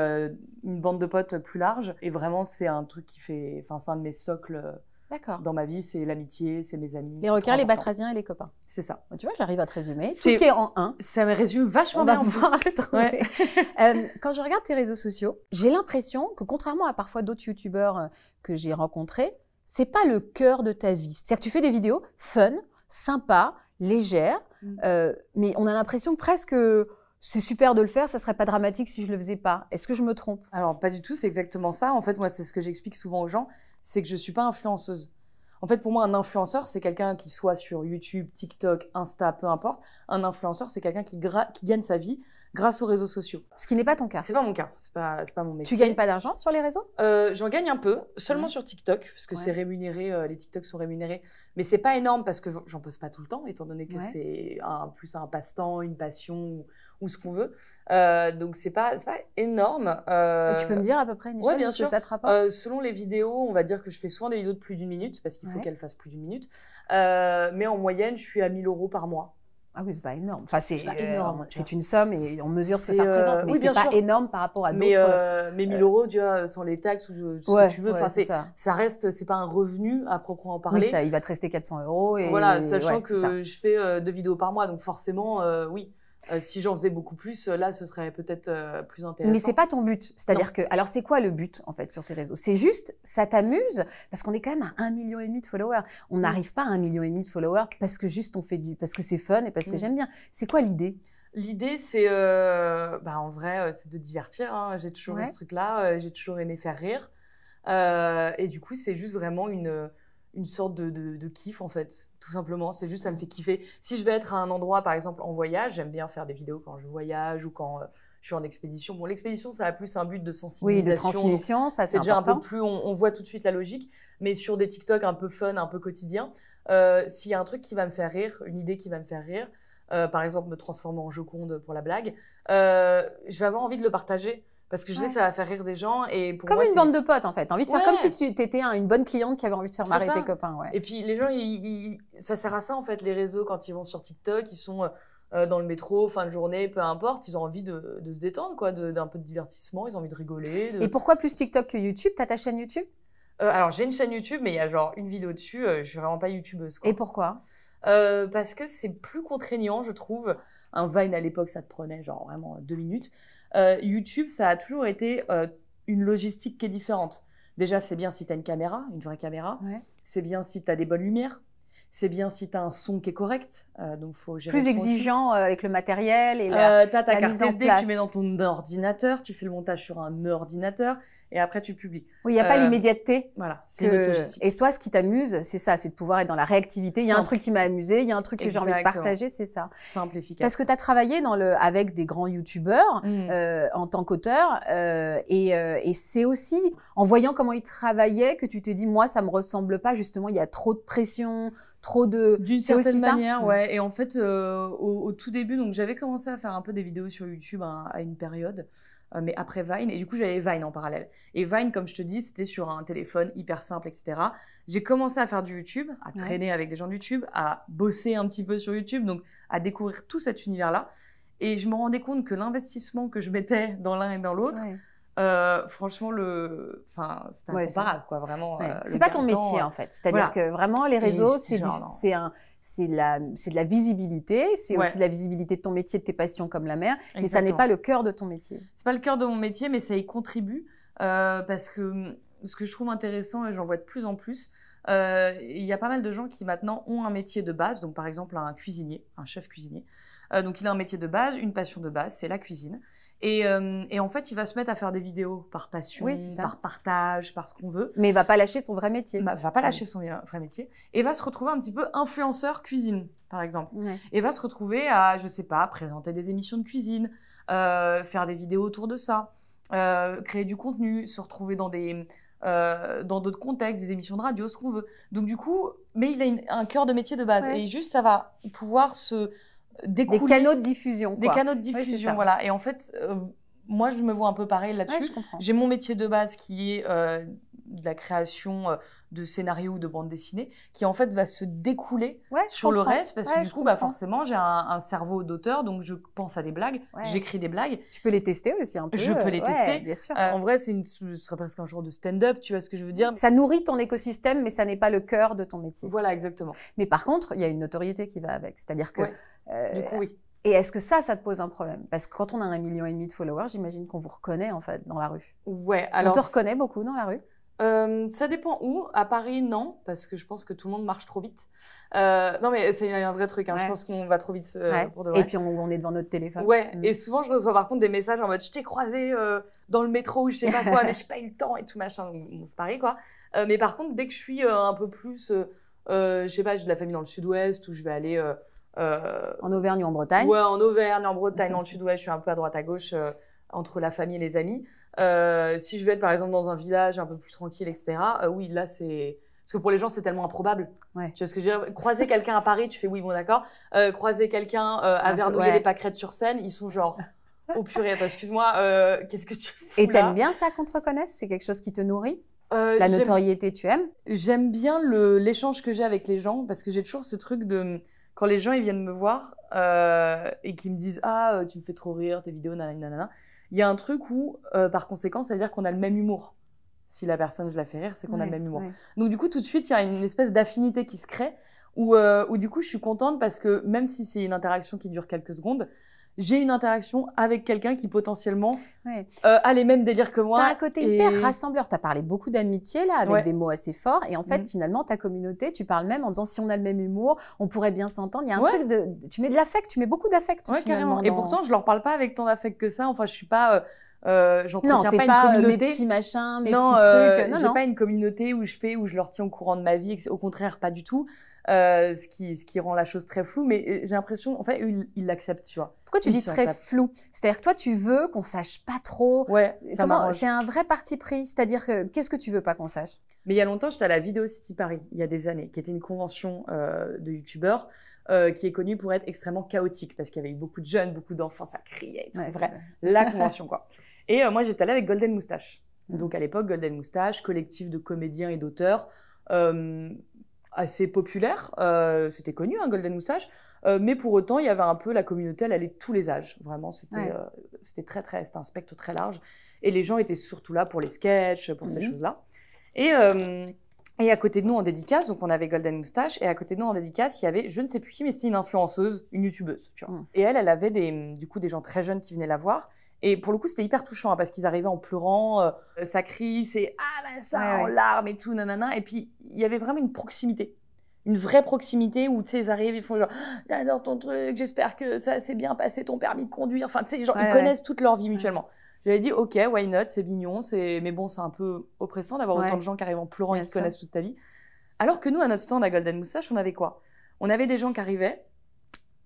une bande de potes plus large. Et vraiment, c'est un truc qui fait. Enfin, c'est un de mes socles D'accord. Dans ma vie, c'est l'amitié, c'est mes amis. Les requins, les batrasiens et les copains. C'est ça. Bah, tu vois, j'arrive à te résumer. Tout ce qui est en un. Ça me résume vachement bien. Euh, quand je regarde tes réseaux sociaux, j'ai l'impression que contrairement à parfois d'autres youtubeurs euh, que j'ai rencontrés, c'est pas le cœur de ta vie. C'est-à-dire que tu fais des vidéos fun, sympa, légères, mm. euh, mais on a l'impression presque c'est super de le faire, ça serait pas dramatique si je le faisais pas. Est-ce que je me trompe Alors pas du tout, c'est exactement ça. En fait, moi, c'est ce que j'explique souvent aux gens, c'est que je suis pas influenceuse. En fait, pour moi, un influenceur, c'est quelqu'un qui soit sur YouTube, TikTok, Insta, peu importe. Un influenceur, c'est quelqu'un qui gagne sa vie grâce aux réseaux sociaux. Ce qui n'est pas ton cas. C'est pas mon cas, c'est pas, pas mon métier. Tu gagnes pas d'argent sur les réseaux euh, J'en gagne un peu, seulement sur TikTok, parce que c'est rémunéré, euh, les TikToks sont rémunérés. Mais c'est pas énorme parce que j'en pose pas tout le temps, étant donné que c'est un, plus un passe-temps, une passion ou, ce qu'on veut. Euh, donc c'est pas, pas énorme. tu peux me dire à peu près une bien sûr. que ça te rapporte Selon les vidéos, on va dire que je fais souvent des vidéos de plus d'une minute, parce qu'il faut qu'elles fassent plus d'une minute. mais en moyenne, je suis à 1000 euros par mois. Ah oui, c'est pas énorme. Enfin, c'est euh, énorme. C'est une somme et on mesure ce que ça euh, représente, mais c'est pas énorme par rapport à d'autres. Euh, mais, euh, 1000 euros, tu vois, sans les taxes ou ce que tu veux. enfin, c'est ça. reste, c'est pas un revenu à proprement parler. Oui, ça, il va te rester 400 euros et voilà, sachant que je fais deux vidéos par mois, donc forcément, oui. Euh, si j'en faisais beaucoup plus, euh, là, ce serait peut-être euh, plus intéressant. Mais c'est pas ton but. C'est-à-dire que, alors, c'est quoi le but en fait sur tes réseaux C'est juste, ça t'amuse parce qu'on est quand même à un million et demi de followers. On n'arrive pas à un million et demi de followers parce que juste on fait du, parce que c'est fun et parce que j'aime bien. C'est quoi l'idée L'idée, c'est, bah, en vrai, c'est de divertir. Hein. J'ai toujours ce truc-là. J'ai toujours aimé faire rire. et du coup, c'est juste vraiment une une sorte de, de, de, kiff en fait, tout simplement. C'est juste, ça me fait kiffer. Si je vais être à un endroit, par exemple en voyage, j'aime bien faire des vidéos quand je voyage ou quand euh, je suis en expédition. Bon, l'expédition, ça a plus un but de sensibilisation. Oui, de transmission, ça c'est déjà un peu plus. On, voit tout de suite la logique, mais sur des TikTok un peu fun, un peu quotidien, euh, s'il y a un truc qui va me faire rire, une idée qui va me faire rire, euh, par exemple me transformer en Joconde pour la blague, je vais avoir envie de le partager parce que je sais que ça va faire rire des gens et pour comme une bande de potes en fait envie de faire comme si tu étais une bonne cliente qui avait envie de faire marrer tes copains ouais. et puis les gens ils, ça sert à ça en fait les réseaux quand ils vont sur TikTok ils sont euh, euh, dans le métro fin de journée peu importe ils ont envie de, de se détendre quoi d'un peu de divertissement ils ont envie de rigoler et pourquoi plus TikTok que YouTube t'as ta chaîne YouTube euh, alors j'ai une chaîne YouTube mais il y a genre une vidéo dessus Je je suis vraiment pas youtubeuse quoi. et pourquoi parce que c'est plus contraignant je trouve un Vine à l'époque ça te prenait genre vraiment deux minutes euh, YouTube, ça a toujours été euh, une logistique qui est différente. Déjà, c'est bien si tu as une caméra, une vraie caméra. C'est bien si tu as des bonnes lumières. C'est bien si tu as un son qui est correct. Euh, donc faut Plus exigeant avec le matériel et la. tu as ta carte SD que tu mets dans ton ordinateur, tu fais le montage sur un ordinateur et après tu publies. Oui, il n'y a pas euh, l'immédiateté. Voilà. Et toi, ce qui t'amuse, c'est ça, c'est de pouvoir être dans la réactivité. Il y a un truc qui m'a amusé, il y a un truc que j'ai envie de partager, c'est ça. Simple, efficace. Parce que tu as travaillé dans le... avec des grands youtubeurs mm. euh, en tant qu'auteur, euh, et, c'est aussi en voyant comment ils travaillaient que tu te dis, moi, ça me ressemble pas. Justement, il y a trop de pression, trop de d'une certaine manière mm. ouais et en fait au, tout début donc j'avais commencé à faire un peu des vidéos sur YouTube hein, à une période euh, mais après Vine. Et du coup, j'avais Vine en parallèle. Et Vine, comme je te dis, c'était sur un téléphone hyper simple, etc. J'ai commencé à faire du YouTube, à traîner avec des gens de YouTube, à bosser un petit peu sur YouTube, donc à découvrir tout cet univers-là. Et je me rendais compte que l'investissement que je mettais dans l'un et dans l'autre, euh, franchement, le, enfin, c'est incomparable, quoi, vraiment. Euh, c'est pas ton métier euh, en fait. C'est-à-dire que vraiment les réseaux, c'est de la, visibilité, c'est aussi la visibilité de ton métier, de tes passions comme la mère mais ça n'est pas le cœur de ton métier. C'est pas le cœur de mon métier, mais ça y contribue parce que mm, ce que je trouve intéressant et j'en vois de plus en plus. Il y a pas mal de gens qui maintenant ont un métier de base, donc par exemple un cuisinier, un chef cuisinier. donc il a un métier de base, une passion de base, c'est la cuisine. Euh, et, en fait, il va se mettre à faire des vidéos par passion, par partage, par ce qu'on veut. Mais il va pas lâcher son vrai métier. ne bah, va pas lâcher son euh, vrai métier et va se retrouver un petit peu influenceur cuisine, par exemple. Et Et va se retrouver à, je sais pas, présenter des émissions de cuisine, euh, faire des vidéos autour de ça, créer du contenu, se retrouver dans des dans d'autres contextes, des émissions de radio, ce qu'on veut. Donc du coup, mais il a un cœur de métier de base et juste ça va pouvoir se des canaux de diffusion. Des canaux de diffusion, voilà. Et en fait, euh, moi, je me vois un peu pareil là-dessus. J'ai mon métier de base qui est euh, de la création euh, de scénarios ou de bandes dessinées qui en fait va se découler sur le reste, parce que du coup, bah, forcément, j'ai un, cerveau d'auteur, donc je pense à des blagues, j'écris des blagues. Tu peux les tester aussi un peu. Je peux les euh, tester. Bien sûr. Euh, en vrai, c'est une, ce serait presque un genre de stand-up, tu vois ce que je veux dire. Ça nourrit ton écosystème, mais ça n'est pas le cœur de ton métier. Voilà, exactement. Mais par contre, il y a une notoriété qui va avec. C'est-à-dire que. du coup, oui. Et est-ce que ça, ça te pose un problème Parce que quand on a un million et demi de followers, j'imagine qu'on vous reconnaît en fait dans la rue. Ouais, alors. On te reconnaît beaucoup dans la rue euh, ça dépend où. À Paris, non, parce que je pense que tout le monde marche trop vite. Euh, non, mais c'est un vrai truc. Hein. Je pense qu'on va trop vite euh, pour de vrai. Et puis on, est devant notre téléphone. Ouais. Mm. Et souvent, je reçois par contre des messages en mode je t'ai croisé dans le métro ou je sais pas quoi, mais j'ai pas eu le temps et tout machin. c'est pareil quoi. mais par contre, dès que je suis un peu plus, je sais pas, j'ai de la famille dans le sud-ouest ou je vais aller. en Auvergne ou en Bretagne Ouais, en Auvergne, en Bretagne, en mm-hmm. dans le sud-ouest, je suis un peu à droite à gauche entre la famille et les amis. Euh, si je vais être par exemple dans un village un peu plus tranquille, etc., euh, oui, là c'est. Parce que pour les gens, c'est tellement improbable. Tu vois ce que je veux dire Croiser quelqu'un à Paris, tu fais oui, bon, d'accord. Euh, croiser quelqu'un à Vernouillet, et les pâquerettes sur scène, ils sont genre. Oh purée, excuse-moi, qu'est-ce que tu fous Et t'aimes bien ça qu'on te reconnaisse C'est quelque chose qui te nourrit La notoriété, tu aimes J'aime bien l'échange que j'ai avec les gens parce que j'ai toujours ce truc de quand les gens ils viennent me voir et qui me disent ah tu me fais trop rire tes vidéos nanana, nanana il y a un truc où, euh, par conséquent, ça veut dire qu'on a le même humour. Si la personne, je la fais rire, c'est qu'on a le même humour. Donc, du coup, tout de suite, il y a une espèce d'affinité qui se crée où, euh, où, du coup, je suis contente parce que même si c'est une interaction qui dure quelques secondes, j'ai une interaction avec quelqu'un qui potentiellement euh, a les mêmes délires que moi. T'as un côté hyper rassembleur. T'as parlé beaucoup d'amitié là, avec des mots assez forts. Et en fait, mm. finalement, ta communauté, tu parles même en disant si on a le même humour, on pourrait bien s'entendre. Il y a un truc de, tu mets de l'affect, tu mets beaucoup d'affect. Et pourtant, je leur parle pas avec tant d'affect que ça. Enfin, je suis pas. Euh... Euh, non, t'es pas, euh, communauté. mes petits machins, mes non, petits trucs. Euh, j'ai pas une communauté où je fais, où je leur tiens au courant de ma vie. Au contraire, pas du tout. Euh, ce, qui, ce qui rend la chose très floue, mais euh, j'ai l'impression, en fait, il l'accepte, tu vois. Pourquoi tu dis très flou C'est-à-dire que toi, tu veux qu'on sache pas trop. Ouais, ça C'est un vrai parti pris. C'est-à-dire, qu'est-ce que tu veux pas qu'on sache Mais il y a longtemps, j'étais à la Vidéo City Paris, il y a des années, qui était une convention euh, de youtubeurs. qui est connue pour être extrêmement chaotique parce qu'il y avait eu beaucoup de jeunes, beaucoup d'enfants, ça criait, tout vrai. la convention quoi. Et moi j'étais allée avec Golden Moustache. Mmh. Donc à l'époque, Golden Moustache, collectif de comédiens et d'auteurs, assez populaire. Euh, c'était connu, un hein, Golden Moustache. Euh, mais pour autant, il y avait un peu la communauté, elle allait tous les âges. Vraiment, euh, c'était très, très, c'était un spectre très large. Et les gens étaient surtout là pour les sketchs, pour ces mhm. choses-là. Et, et à côté de nous, en dédicace, donc on avait Golden Moustache, et à côté de nous, en dédicace, il y avait, je ne sais plus qui, mais c'était une influenceuse, une youtubeuse. Tu vois. Mm. Et elle, elle avait des, du coup des gens très jeunes qui venaient la voir. Et pour le coup, c'était hyper touchant hein, parce qu'ils arrivaient en pleurant, euh, ça crie, c'est ah ben ça en larmes et tout, nanana. Et puis il y avait vraiment une proximité, une vraie proximité où tu sais ils arrivent, ils font genre j'adore ah, ton truc, j'espère que ça s'est bien passé ton permis de conduire. Enfin tu sais genre ils connaissent toute leur vie mutuellement. J'avais dit ok why not, c'est mignon, c'est mais bon c'est un peu oppressant d'avoir autant de gens qui arrivent en pleurant et qui connaissent toute ta vie. Alors que nous à notre stand à Golden Moustache, on avait quoi On avait des gens qui arrivaient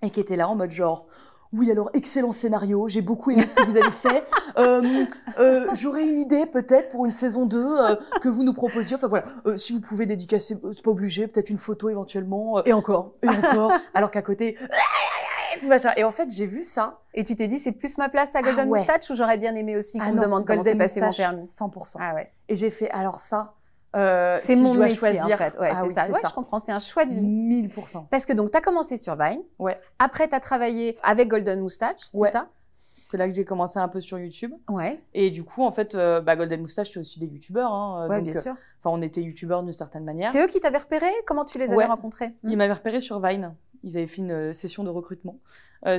et qui étaient là en mode genre oui, alors excellent scénario, j'ai beaucoup aimé ce que vous avez fait. Euh, euh, j'aurais une idée peut-être pour une saison 2 euh, que vous nous proposiez. Enfin voilà, si vous pouvez dédicacer, c'est pas obligé, peut-être une photo éventuellement. et encore, et encore. alors qu'à côté, et en fait, j'ai vu ça. Et tu t'es dit, c'est plus ma place à Golden ah ou j'aurais bien aimé aussi qu'on ah me demande comment s'est passé mon permis 100%. Ah ouais. Et j'ai fait, alors ça, euh, c'est mon métier, en fait. Ah c'est ça. je comprends. C'est un choix de vie. 1000%. Parce que donc, tu as commencé sur Vine. Ouais. Après, tu as travaillé avec Golden Moustache, c'est ça c'est là que j'ai commencé un peu sur YouTube. Ouais. Et du coup, en fait, euh, bah, Golden Moustache, c'était aussi des youtubeurs. Hein, euh, bien sûr. Enfin, on était youtubeurs d'une certaine manière. C'est eux qui t'avaient repéré Comment tu les avais rencontrés Ils hmm. m'avaient repéré sur Vine. Ils avaient fait une session de recrutement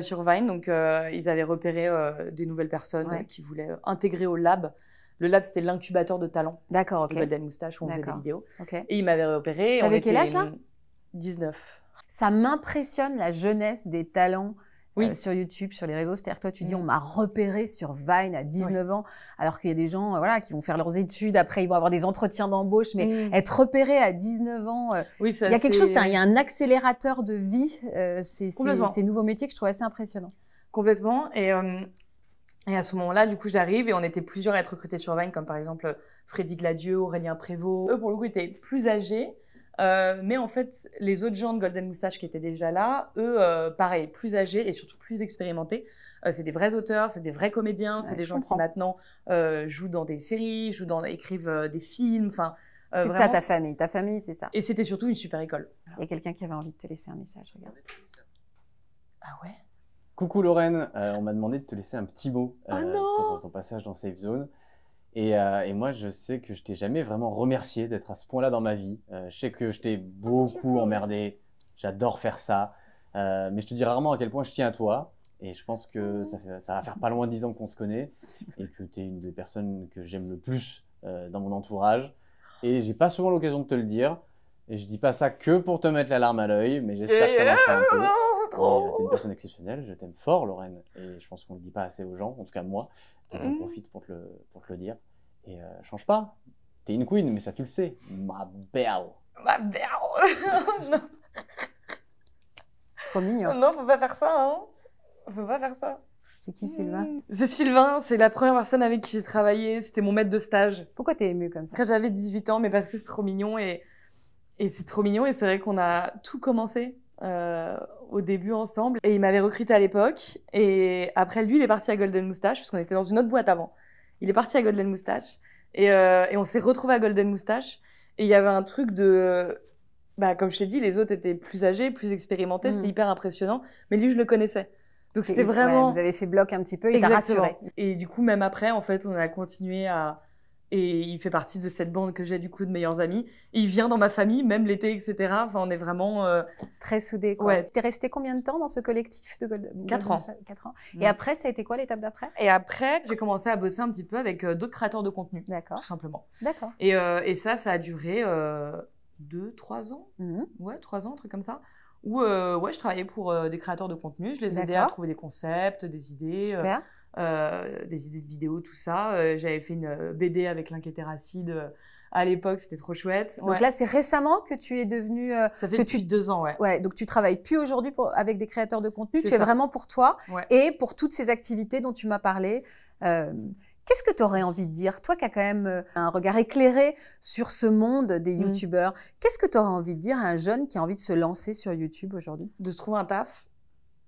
sur Vine. Donc, ils avaient repéré des nouvelles personnes qui voulaient intégrer au lab le lab, c'était l'incubateur de talent. D'accord, ok. Golden Moustache, où on faisait des vidéos. Okay. Et il m'avait repéré. T'avais quel âge, là 19. Ça m'impressionne, la jeunesse des talents. Euh, sur YouTube, sur les réseaux. C'est-à-dire toi, tu dis, mm. on m'a repéré sur Vine à 19 ans, alors qu'il y a des gens euh, voilà, qui vont faire leurs études, après ils vont avoir des entretiens d'embauche, mais mm. être repéré à 19 ans, euh, oui, il y a quelque chose, il y a un accélérateur de vie, C'est ces, nouveaux métiers que je trouve assez impressionnant. Complètement. Et et à ce moment-là, du coup, j'arrive et on était plusieurs à être recrutés sur Vine, comme par exemple euh, Freddy Gladieux, Aurélien Prévost. Eux, pour le coup, étaient plus âgés. Euh, mais en fait, les autres gens de Golden Moustache qui étaient déjà là, eux, euh, pareil, plus âgés et surtout plus expérimentés. c'est des vrais auteurs, c'est des vrais comédiens, c'est des gens qui maintenant jouent dans des séries, jouent dans, écrivent des films. Enfin, c'est ça ta famille, ta famille, c'est ça. Et c'était surtout une super école. Il y a quelqu'un qui avait envie de te laisser un message, regarde. Ah ouais. Coucou Lorraine, euh, on m'a demandé de te laisser un petit mot euh, ah pour ton passage dans Safe Zone. Euh, et, moi, je sais que je t'ai jamais vraiment remercié d'être à ce point-là dans ma vie. je sais que je t'ai beaucoup emmerdé, j'adore faire ça, mais je te dis rarement à quel point je tiens à toi. Et je pense que ça, ça va faire pas loin de 10 ans qu'on se connaît et que tu es une des personnes que j'aime le plus dans mon entourage. Et j'ai pas souvent l'occasion de te le dire. Et je dis pas ça que pour te mettre la larme à l'œil, mais j'espère que ça marchera un peu. Tu euh, T'es une personne exceptionnelle, je t'aime fort, Lorraine. Et je pense qu'on ne le dit pas assez aux gens, en tout cas moi. Donc j'en mm. profite pour te le, pour te le dire. Et euh, change pas. T'es une queen, mais ça tu le sais. Ma belle. Ma belle. Trop mignon. Non, faut pas faire ça, hein. Faut pas faire ça. C'est qui Sylvain mm. C'est Sylvain, c'est la première personne avec qui j'ai travaillé, c'était mon maître de stage. Pourquoi t'es émue comme ça Quand j'avais 18 ans, mais parce que c'est trop mignon et, et c'est trop mignon et c'est vrai qu'on a tout commencé euh, au début ensemble. Et il m'avait recruté à l'époque. Et après, lui, il est parti à Golden Moustache, parce qu'on était dans une autre boîte avant. Il est parti à Golden Moustache. Et, euh, et on s'est retrouvé à Golden Moustache. Et il y avait un truc de... Bah, comme je t'ai dit, les autres étaient plus âgés, plus expérimentés. C'était mm. hyper impressionnant. Mais lui, je le connaissais. Donc c'était vraiment... vous avez fait bloc un petit peu, il t'a rassuré. Et du coup, même après, en fait, on a continué à et il fait partie de cette bande que j'ai du coup de meilleurs amis. il vient dans ma famille, même l'été, etc. Enfin, on est vraiment. Euh, Très soudés. Quoi. Ouais. T'es resté combien de temps dans ce collectif de Quatre ans. Quatre mm. ans. Et après, ça a été quoi l'étape d'après Et après, j'ai commencé à bosser un petit peu avec euh, d'autres créateurs de contenu. D'accord. Tout simplement. D'accord. Et, euh, ça, ça a duré deux, trois ans. Mm-hmm. Ouais, trois ans, un truc comme ça où ouais, je travaillais pour des créateurs de contenu. Je les aidais à trouver des concepts, des idées. Super. Euh, des idées de vidéos, tout ça. Euh, j'avais fait une euh, BD avec Acide à l'époque, c'était trop chouette. Donc là, c'est récemment que tu es devenu ça fait depuis deux ans, ouais. donc tu travailles plus aujourd'hui avec des créateurs de contenu. Tu es vraiment pour toi et pour toutes ces activités dont tu m'as parlé. Qu'est-ce que tu aurais envie de dire, toi qui as quand même un regard éclairé sur ce monde des mm. youtubeurs Qu'est-ce que tu aurais envie de dire à un jeune qui a envie de se lancer sur YouTube aujourd'hui De se trouver un taf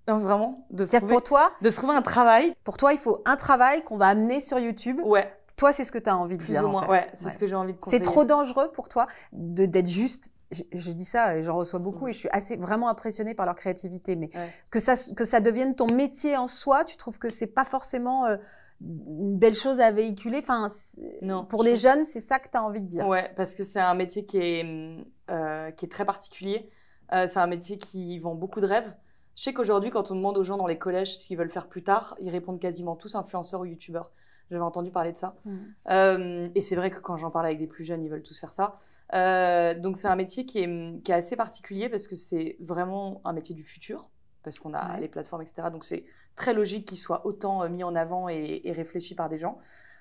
non, vraiment. De se trouver, pour toi, de trouver un travail. Pour toi, il faut un travail qu'on va amener sur YouTube. Ouais. Toi, c'est ce que tu as envie de dire. moins, ouais, c'est ce que j'ai envie de C'est trop dangereux pour toi d'être juste. Je, dis ça j'en reçois beaucoup et je suis assez vraiment impressionnée par leur créativité. Mais que ça que ça devienne ton métier en soi, tu trouves que c'est pas forcément euh, une belle chose à véhiculer. Enfin, pour les jeunes, c'est ça que tu as envie de dire. Ouais, parce que c'est un métier qui est, euh, qui est très particulier. Euh, c'est un métier qui vend beaucoup de rêves. Je sais qu'aujourd'hui, quand on demande aux gens dans les collèges ce qu'ils veulent faire plus tard, ils répondent quasiment tous influenceurs ou youtubeurs. J'avais entendu parler de ça. Mm. Euh, et c'est vrai que quand j'en parle avec des plus jeunes, ils veulent tous faire ça. Euh, donc c'est un métier qui est, assez particulier parce que c'est vraiment un métier du futur, parce qu'on a les plateformes, etc. Donc c'est très logique qu'il soit autant euh, mis en avant et, réfléchi par des gens.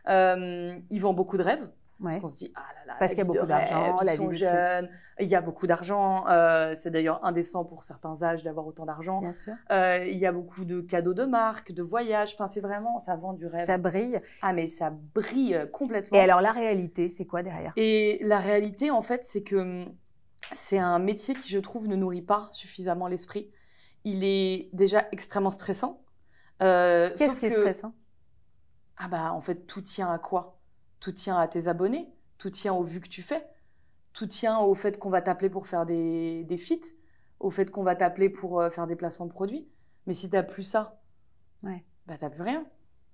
Euh, ils vendent beaucoup de rêves. Ouais. Parce qu'on se dit, ah là là, parce qu'il y a beaucoup d'argent, ils sont jeunes, il y a beaucoup d'argent. Euh, c'est d'ailleurs indécent pour certains âges d'avoir autant d'argent. Bien sûr. Euh, il y a beaucoup de cadeaux de marque, de voyages. Enfin, c'est vraiment, ça vend du rêve. Ça brille. Ah, mais ça brille complètement. Et alors, la réalité, c'est quoi derrière Et la réalité, en fait, c'est que hum, c'est un métier qui, je trouve, ne nourrit pas suffisamment l'esprit. Il est déjà extrêmement stressant. Euh, Qu'est-ce qui est stressant Ah bah, en fait, tout tient à quoi tout tient à tes abonnés, tout tient aux vues que tu fais, tout tient au fait qu'on va t'appeler pour faire des, des feats, au fait qu'on va t'appeler pour euh, faire des placements de produits. Mais si t'as plus ça, ouais. bah t'as plus rien.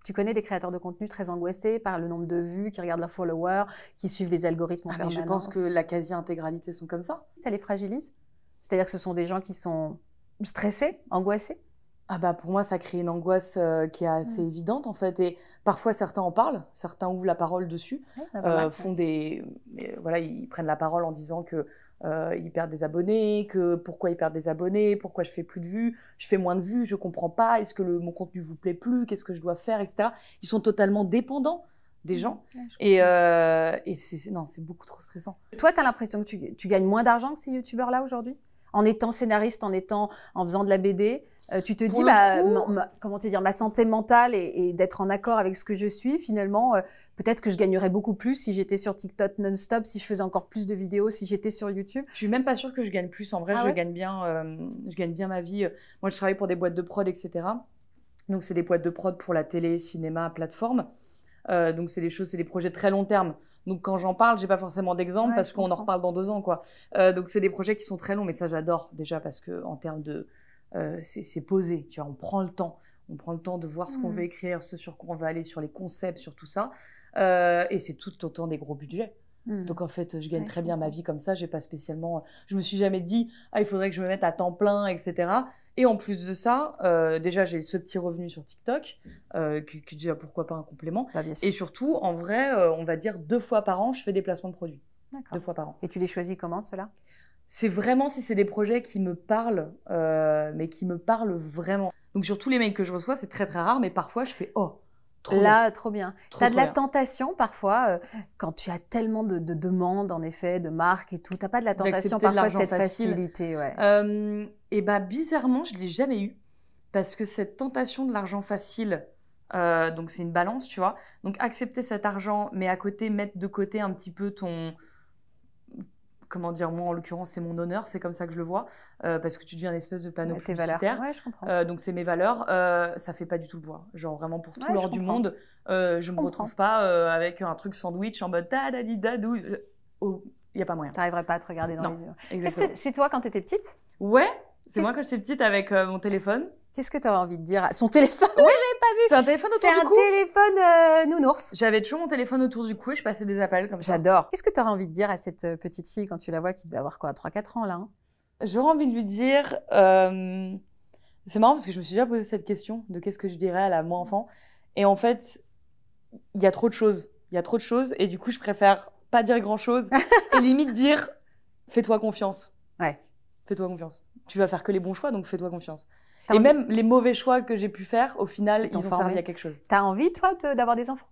Tu connais des créateurs de contenu très angoissés par le nombre de vues, qui regardent leurs followers, qui suivent les algorithmes ah en ben, je pense que la quasi-intégralité sont comme ça. Ça les fragilise C'est-à-dire que ce sont des gens qui sont stressés, angoissés ah bah, pour moi ça crée une angoisse euh, qui est assez mmh. évidente en fait et parfois certains en parlent, certains ouvrent la parole dessus, bah, euh, font des euh, voilà ils prennent la parole en disant que ils perdent des abonnés, que pourquoi ils perdent des abonnés, pourquoi je fais plus de vues, je fais moins de vues, je comprends pas, est-ce que le, mon contenu vous plaît plus, qu'est-ce que je dois faire, etc. Ils sont totalement dépendants des mmh. gens. et, c'est, non, c'est beaucoup trop stressant. Toi, tu as l'impression que tu, gagnes moins d'argent que ces youtubeurs-là aujourd'hui En étant scénariste, en, étant, en faisant de la BD euh, tu te dis, bah, ma, comment te dire, ma santé mentale et, d'être en accord avec ce que je suis, finalement, euh, peut-être que je gagnerais beaucoup plus si j'étais sur TikTok non-stop, si je faisais encore plus de vidéos, si j'étais sur YouTube. Je suis même pas sûre que je gagne plus. En vrai, ah je, gagne bien, euh, je gagne bien ma vie. Moi, je travaille pour des boîtes de prod, etc. Donc, c'est des boîtes de prod pour la télé, cinéma, plateforme. donc, c'est des choses, c'est des projets très long terme. Donc quand j'en parle, j'ai pas forcément d'exemple parce qu'on en reparle dans deux ans, quoi. donc c'est des projets qui sont très longs, mais ça j'adore déjà parce que en termes de euh, c'est posé. Tu vois, on prend le temps. On prend le temps de voir ce qu'on mm. veut écrire, ce sur quoi on va aller, sur les concepts, sur tout ça. Euh, et c'est tout autant des gros budgets. Mm. Donc en fait, je gagne très bien ma vie comme ça. J'ai pas spécialement, je me suis jamais dit ah il faudrait que je me mette à temps plein, etc. Et en plus de ça, euh, déjà j'ai ce petit revenu sur TikTok qui, est déjà pourquoi pas un complément. Bah, et surtout en vrai, on va dire deux fois par an, je fais des placements de produits. Deux fois par an. Et tu les choisis comment cela c'est vraiment si c'est des projets qui me parlent, euh, mais qui me parlent vraiment. Donc sur tous les mails que je reçois, c'est très très rare, mais parfois je fais oh. Trop Là, trop bien. Tu as de la tentation parfois, euh, quand tu as tellement de, demandes, en effet, de marques et tout. Tu pas de la tentation parfois de, cette facilité. Euh, et bien, bah, bizarrement, je ne l'ai jamais eu. Parce que cette tentation de l'argent facile, donc c'est une balance, tu vois. Donc accepter cet argent, mais à côté, mettre de côté un petit peu ton, comment dire, moi en l'occurrence, c'est mon honneur, c'est comme ça que je le vois, euh, parce que tu deviens un espèce de panneau tes euh, donc c'est mes valeurs, euh, ça fait pas du tout le bois. Genre vraiment pour tout l'or du monde, je me retrouve pas avec un truc sandwich en mode ta da di Il y n'y a pas moyen. Tu n'arriverais pas à te regarder dans les yeux. C'est toi quand tu étais petite Ouais, c'est moi quand j'étais petite avec euh, mon téléphone. Qu'est-ce que tu as envie de dire à ah, Son téléphone Oui, j'ai pas vu. C'est un téléphone autour du cou. C'est un téléphone euh, nounours. J'avais toujours mon téléphone autour du cou et je passais des appels comme ça. J'adore. Qu'est-ce que tu aurais envie de dire à cette euh, petite fille quand tu la vois qui doit avoir quoi 3-4 ans là hein? J'aurais envie de lui dire. C'est marrant parce que je me suis déjà posé cette question de qu'est-ce que je dirais à la moi enfant. Et en fait, il y a trop de choses. Il y a trop de choses et du coup, je préfère pas dire grand-chose et limite dire fais-toi confiance. Ouais fais-toi confiance. Tu vas faire que les bons choix, donc fais-toi confiance. Et même les mauvais choix que j'ai pu faire, au final, ils ont servi à quelque chose. T'as envie, toi, d'avoir des enfants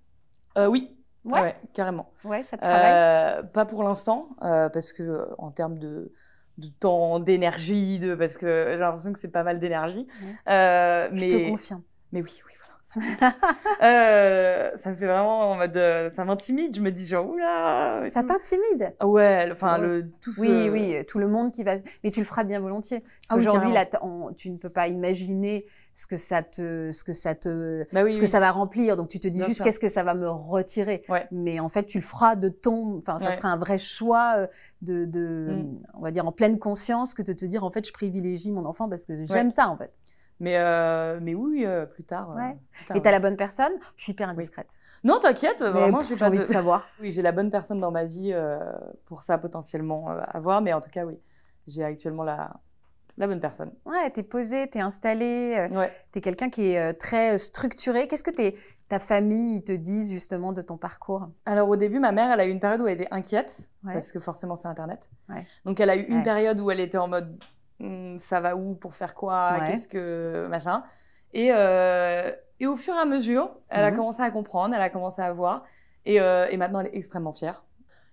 euh, Oui. Ouais. carrément. Ouais, ça te travaille. Euh, pas pour l'instant, euh, parce que en termes de, temps, d'énergie, de parce que j'ai l'impression que c'est pas mal d'énergie. mais... Je te confirme. Mais oui, oui, euh, ça me fait vraiment en mode, euh, ça m'intimide. Je me dis genre oula. Ça t'intimide Ouais, enfin le tout. Oui, oui, tout le monde qui va. Mais tu le feras bien volontiers. Parce ah tu ne peux pas imaginer ce que ça te, ce que ça te, bah ce que ça va remplir. Donc tu te dis juste qu'est-ce que ça va me retirer. Mais en fait, tu le feras de ton, enfin, ça serait un vrai choix euh, de, de mm. on va dire en pleine conscience que de te dire en fait, je privilégie mon enfant parce que j'aime ça en fait. Mais, euh, mais oui, euh, euh, plus tard. et tu as la bonne personne Je suis hyper indiscrète. Non, t'inquiète, vraiment, j'ai envie de... savoir. Oui, j'ai la bonne personne dans ma vie pour ça potentiellement avoir, mais en tout cas, oui, j'ai actuellement la, la bonne personne. Ouais, t'es posée, t'es installée, ouais. t'es quelqu'un qui est très structuré. Qu'est-ce que ta famille te dit justement de ton parcours Alors au début, ma mère, elle a eu une période où elle était inquiète, parce que forcément c'est Internet. Donc elle a eu une période où elle était en mode Hum, ça va où, pour faire quoi, qu'est-ce que machin. Et, euh, et, au fur et à mesure, elle a mmh. commencé à comprendre, elle a commencé à voir, euh, et, maintenant elle est extrêmement fière.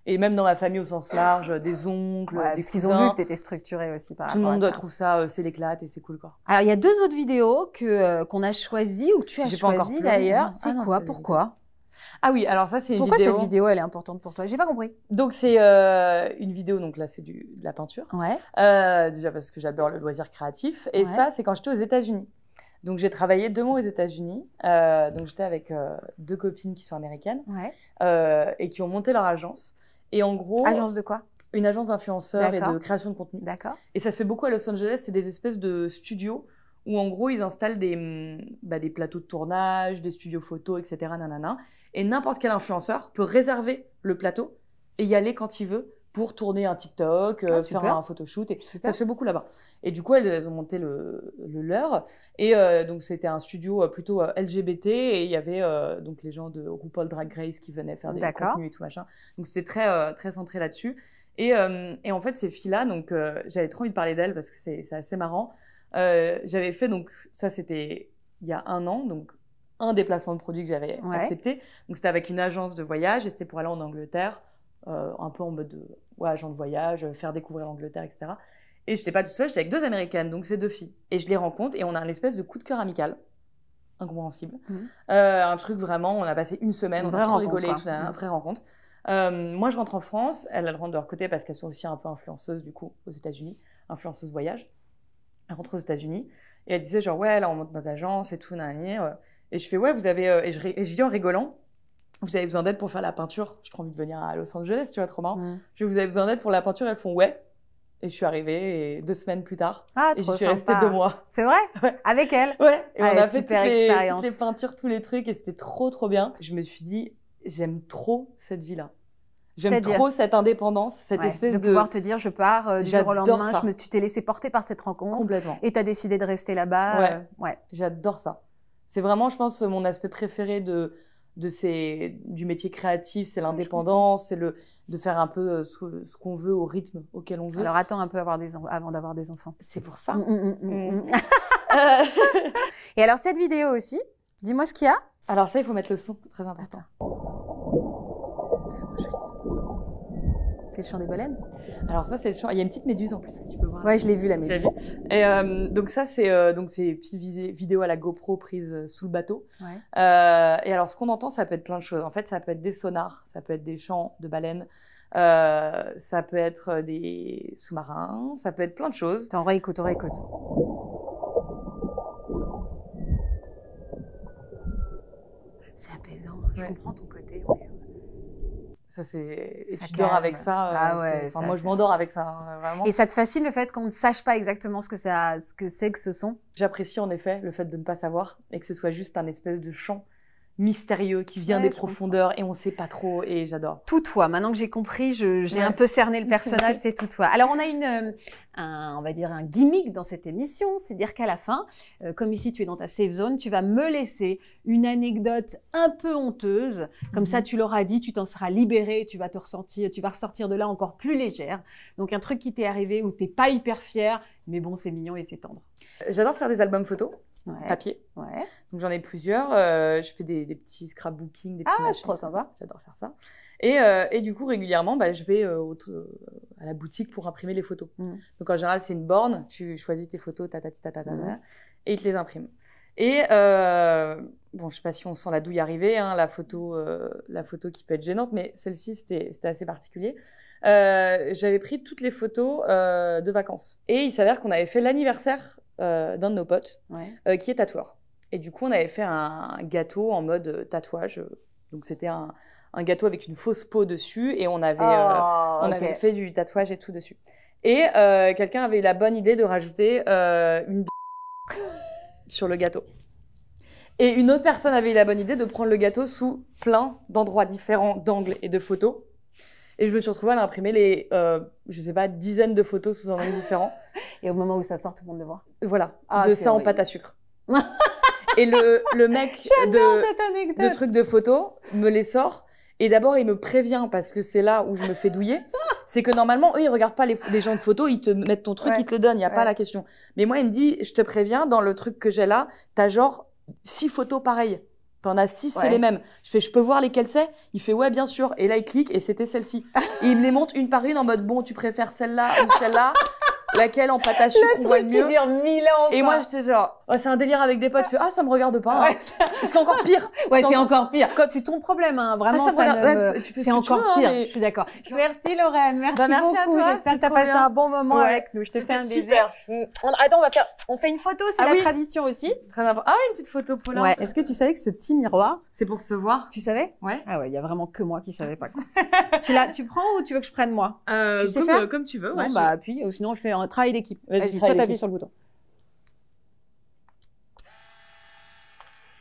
Et même dans la famille au sens large, des oncles, ouais, parce qu'ils ont vu que tu structurée aussi par Tout rapport à le monde trouve ça, euh, c'est l'éclate et c'est cool quoi. Alors il y a deux autres vidéos que qu'on a choisies ou que tu as choisies d'ailleurs. Hein. C'est ah quoi, pourquoi ah oui, alors ça, c'est une Pourquoi vidéo. Pourquoi cette vidéo, elle est importante pour toi J'ai pas compris. Donc, c'est euh, une vidéo, donc là, c'est de la peinture. Ouais. Euh, déjà parce que j'adore le loisir créatif. Et ça, c'est quand j'étais aux États-Unis. Donc, j'ai travaillé deux mois aux États-Unis. Euh, donc, j'étais avec deux copines qui sont américaines et qui ont monté leur agence. Et en gros. Agence de quoi Une agence d'influenceurs et de création de contenu. D'accord. Et ça se fait beaucoup à Los Angeles. C'est des espèces de studios où en gros ils installent mm, bah, des, plateaux de tournage, des studios photos, etc. Nanana. Et n'importe quel influenceur peut réserver le plateau et y aller quand il veut pour tourner un TikTok, euh, ah, faire un photoshoot. Et ça se fait beaucoup là-bas. Et du coup, elles, ont monté le, leur. Et euh, donc, c'était un studio euh, plutôt LGBT. Et il y avait donc les gens de RuPaul Drag Race qui venaient faire des contenus et tout machin. Donc, c'était très, très centré là-dessus. Et, en fait, ces filles-là, donc j'avais trop envie de parler d'elles parce que c'est assez marrant. Euh, j'avais fait, donc, ça, c'était il y a un an, donc un déplacement de produit que j'avais accepté. Donc, c'était avec une agence de voyage et c'était pour aller en Angleterre, euh, un peu en mode agent de voyage, euh, faire découvrir l'Angleterre, etc. Et je n'étais pas toute seule, j'étais avec deux américaines, donc c'est deux filles. Et je les rencontre et on a un espèce de coup de cœur amical incompréhensible. Mhm. Euh, un truc vraiment, on a passé une semaine, on a trop rigolé, tout une hein, mhm. vraie rencontre. moi, je rentre en France, elle, elle rentre de leur côté parce qu'elles sont aussi un peu influenceuses, du coup, aux États-Unis, influenceuses voyage. Elle rentre aux États-Unis et elle disait genre ouais là on monte notre agence et tout nani. Et je fais ouais vous avez euh, et je, dis en rigolant vous avez besoin d'aide pour faire la peinture. Je prends envie de venir à Los Angeles tu vois trop marrant. Je vous avez besoin d'aide pour la peinture elles font ouais. Et je suis arrivée deux semaines plus tard. Ah, et je suis restée deux mois. C'est vrai Avec elle Ouais. Et on a fait toutes les, peintures, tous les trucs et c'était trop trop bien. Je me suis dit, j'aime trop cette vie-là. J'aime trop cette indépendance, cette espèce de, de... pouvoir te dire, je pars euh, du jour au lendemain, tu t'es laissé porter par cette rencontre. Complètement. Et tu as décidé de rester là-bas. Ouais. Euh, ouais. J'adore ça. C'est vraiment, je pense, mon aspect préféré de, de ces, du métier créatif, c'est l'indépendance, c'est le, de faire un peu euh, ce, qu'on veut au rythme auquel on veut. Alors attends un peu avoir des avant d'avoir des enfants. C'est pour ça. Mm, mm, mm, et alors cette vidéo aussi, dis-moi ce qu'il y a. Alors ça, il faut mettre le son, c'est très important. Attends. C'est le chant des baleines Alors ça, c'est le chant. Il y a une petite méduse en plus que tu peux voir. Ouais, je l'ai vu la méduse. Et euh, donc ça, c'est euh, donc c'est petite vidéo à la GoPro prise euh, sous le bateau. et alors, ce qu'on entend, ça peut être plein de choses. En fait, ça peut être des sonars, ça peut être des chants de baleines. ça peut être des sous-marins, ça peut être plein de choses. Attends, on réécoute, on réécoute. C'est apaisant, je comprends ton côté, ça, c'est. Et tu dors avec euh, ah ça. moi, je m'endors avec ça, hein, vraiment. Et ça te fascine le fait qu'on ne sache pas exactement ce que, ça... ce que c'est que ce son J'apprécie en effet le fait de ne pas savoir et que ce soit juste un espèce de chant mystérieux qui vient des profondeurs et on ne sait pas trop et j'adore. Tout toi, maintenant que j'ai compris, j'ai un peu cerné le personnage, c'est tout toi. Alors on a une, euh, un, on va dire un gimmick dans cette émission, c'est dire qu'à la fin, euh, comme ici tu es dans ta safe zone, tu vas me laisser une anecdote un peu honteuse, comme ça mhm. tu l'auras dit, tu t'en seras libérée. tu vas te ressentir, tu vas ressortir de là encore plus légère. Donc un truc qui t'est arrivé où t'es pas hyper fière. mais bon c'est mignon et c'est tendre. J'adore faire des albums photos papier. Ouais. Donc j'en ai plusieurs. Euh, je fais des, petits scrapbooking, des petits ah, c'est trop sympa. J'adore faire ça. Euh, et, du coup, régulièrement, bah, je vais euh, à la boutique pour imprimer les photos. Mm. Donc en général, c'est une borne. Tu choisis tes photos, ta ta ta ta mm. et ils te les impriment. Et bon, je sais pas si on sent la douille arriver, hein, la photo, la photo qui peut être gênante, mais celle-ci c'était assez particulier. j'avais pris toutes les photos de vacances. Et il s'avère qu'on avait fait l'anniversaire euh, d'un de nos potes euh, qui est tatoueur. Et du coup, on avait fait un gâteau en mode euh, tatouage. Donc c'était un, gâteau avec une fausse peau dessus et on avait, ah, on avait fait du tatouage et tout dessus. Et quelqu'un avait la bonne idée de rajouter une sur le gâteau. Et une autre personne avait eu la bonne idée de prendre le gâteau sous plein d'endroits différents, d'angles et de photos. Et je me suis retrouvée à l'imprimer les, euh, je sais pas, dizaines de photos sous un angle différent. Et au moment où ça sort, tout le monde le voit. Voilà, ah, de ça en pâte à sucre. et le, le mec de, de trucs de photo me les sort. Et d'abord, il me prévient parce que c'est là où je me fais douiller. c'est que normalement, eux, ils regardent pas les, gens de photos, ils te mettent ton truc, ils te le donnent, il n'y a pas la question. Mais moi, il me dit, je te préviens, dans le truc que j'ai là, tu as genre six photos pareilles. T'en as six, c'est les mêmes. Je fais, je peux voir lesquelles c'est Il fait, ouais, bien sûr. Et là, il clique et c'était celle-ci. et il me les montre une par une en mode, bon, tu préfères celle-là ou celle-là laquelle en pâte à sucre on le dire mille ans. Et moi, j'étais genre, oh, c'est un délire avec des potes. Je fais, ah, ça me regarde pas. Hein. Ouais, C'est encore pire. Ouais, c'est encore pire. Quand c'est ton problème, hein, vraiment, ah, ça, C'est encore hein, pire. Je suis d'accord. Merci Lorraine, bah, merci, merci beaucoup. J'espère que t'as passé un bon moment avec nous. Je te fais un désert. Attends, on va faire, on fait une photo, c'est ah la tradition aussi. Très important. Ah, une petite photo pour Ouais. Est-ce que tu savais que ce petit miroir, c'est pour se voir Tu savais Ouais. Ah ouais, il y a vraiment que moi qui savais pas. Tu la, tu prends ou tu veux que je prenne moi euh, Tu sais faire euh, Comme tu veux. Ouais. Bah appuie. Ou sinon, je fais travail d'équipe. Vas-y, toi, sur le bouton.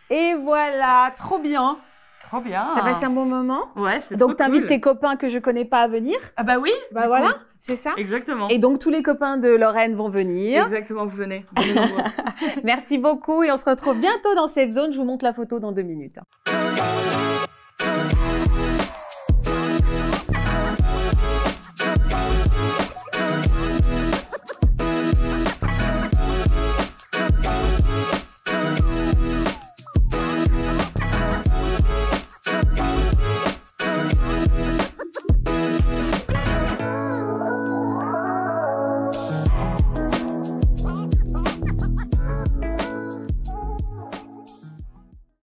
Et voilà, trop bien. Trop bien. T'as passé un bon moment. Ouais, c'était Donc, t'invites tes copains que je connais pas à venir. Ah bah oui. Bah voilà, c'est ça. Exactement. Et donc, tous les copains de Lorraine vont venir. Exactement, vous venez. Merci beaucoup et on se retrouve bientôt dans cette Zone. Je vous montre la photo dans deux minutes.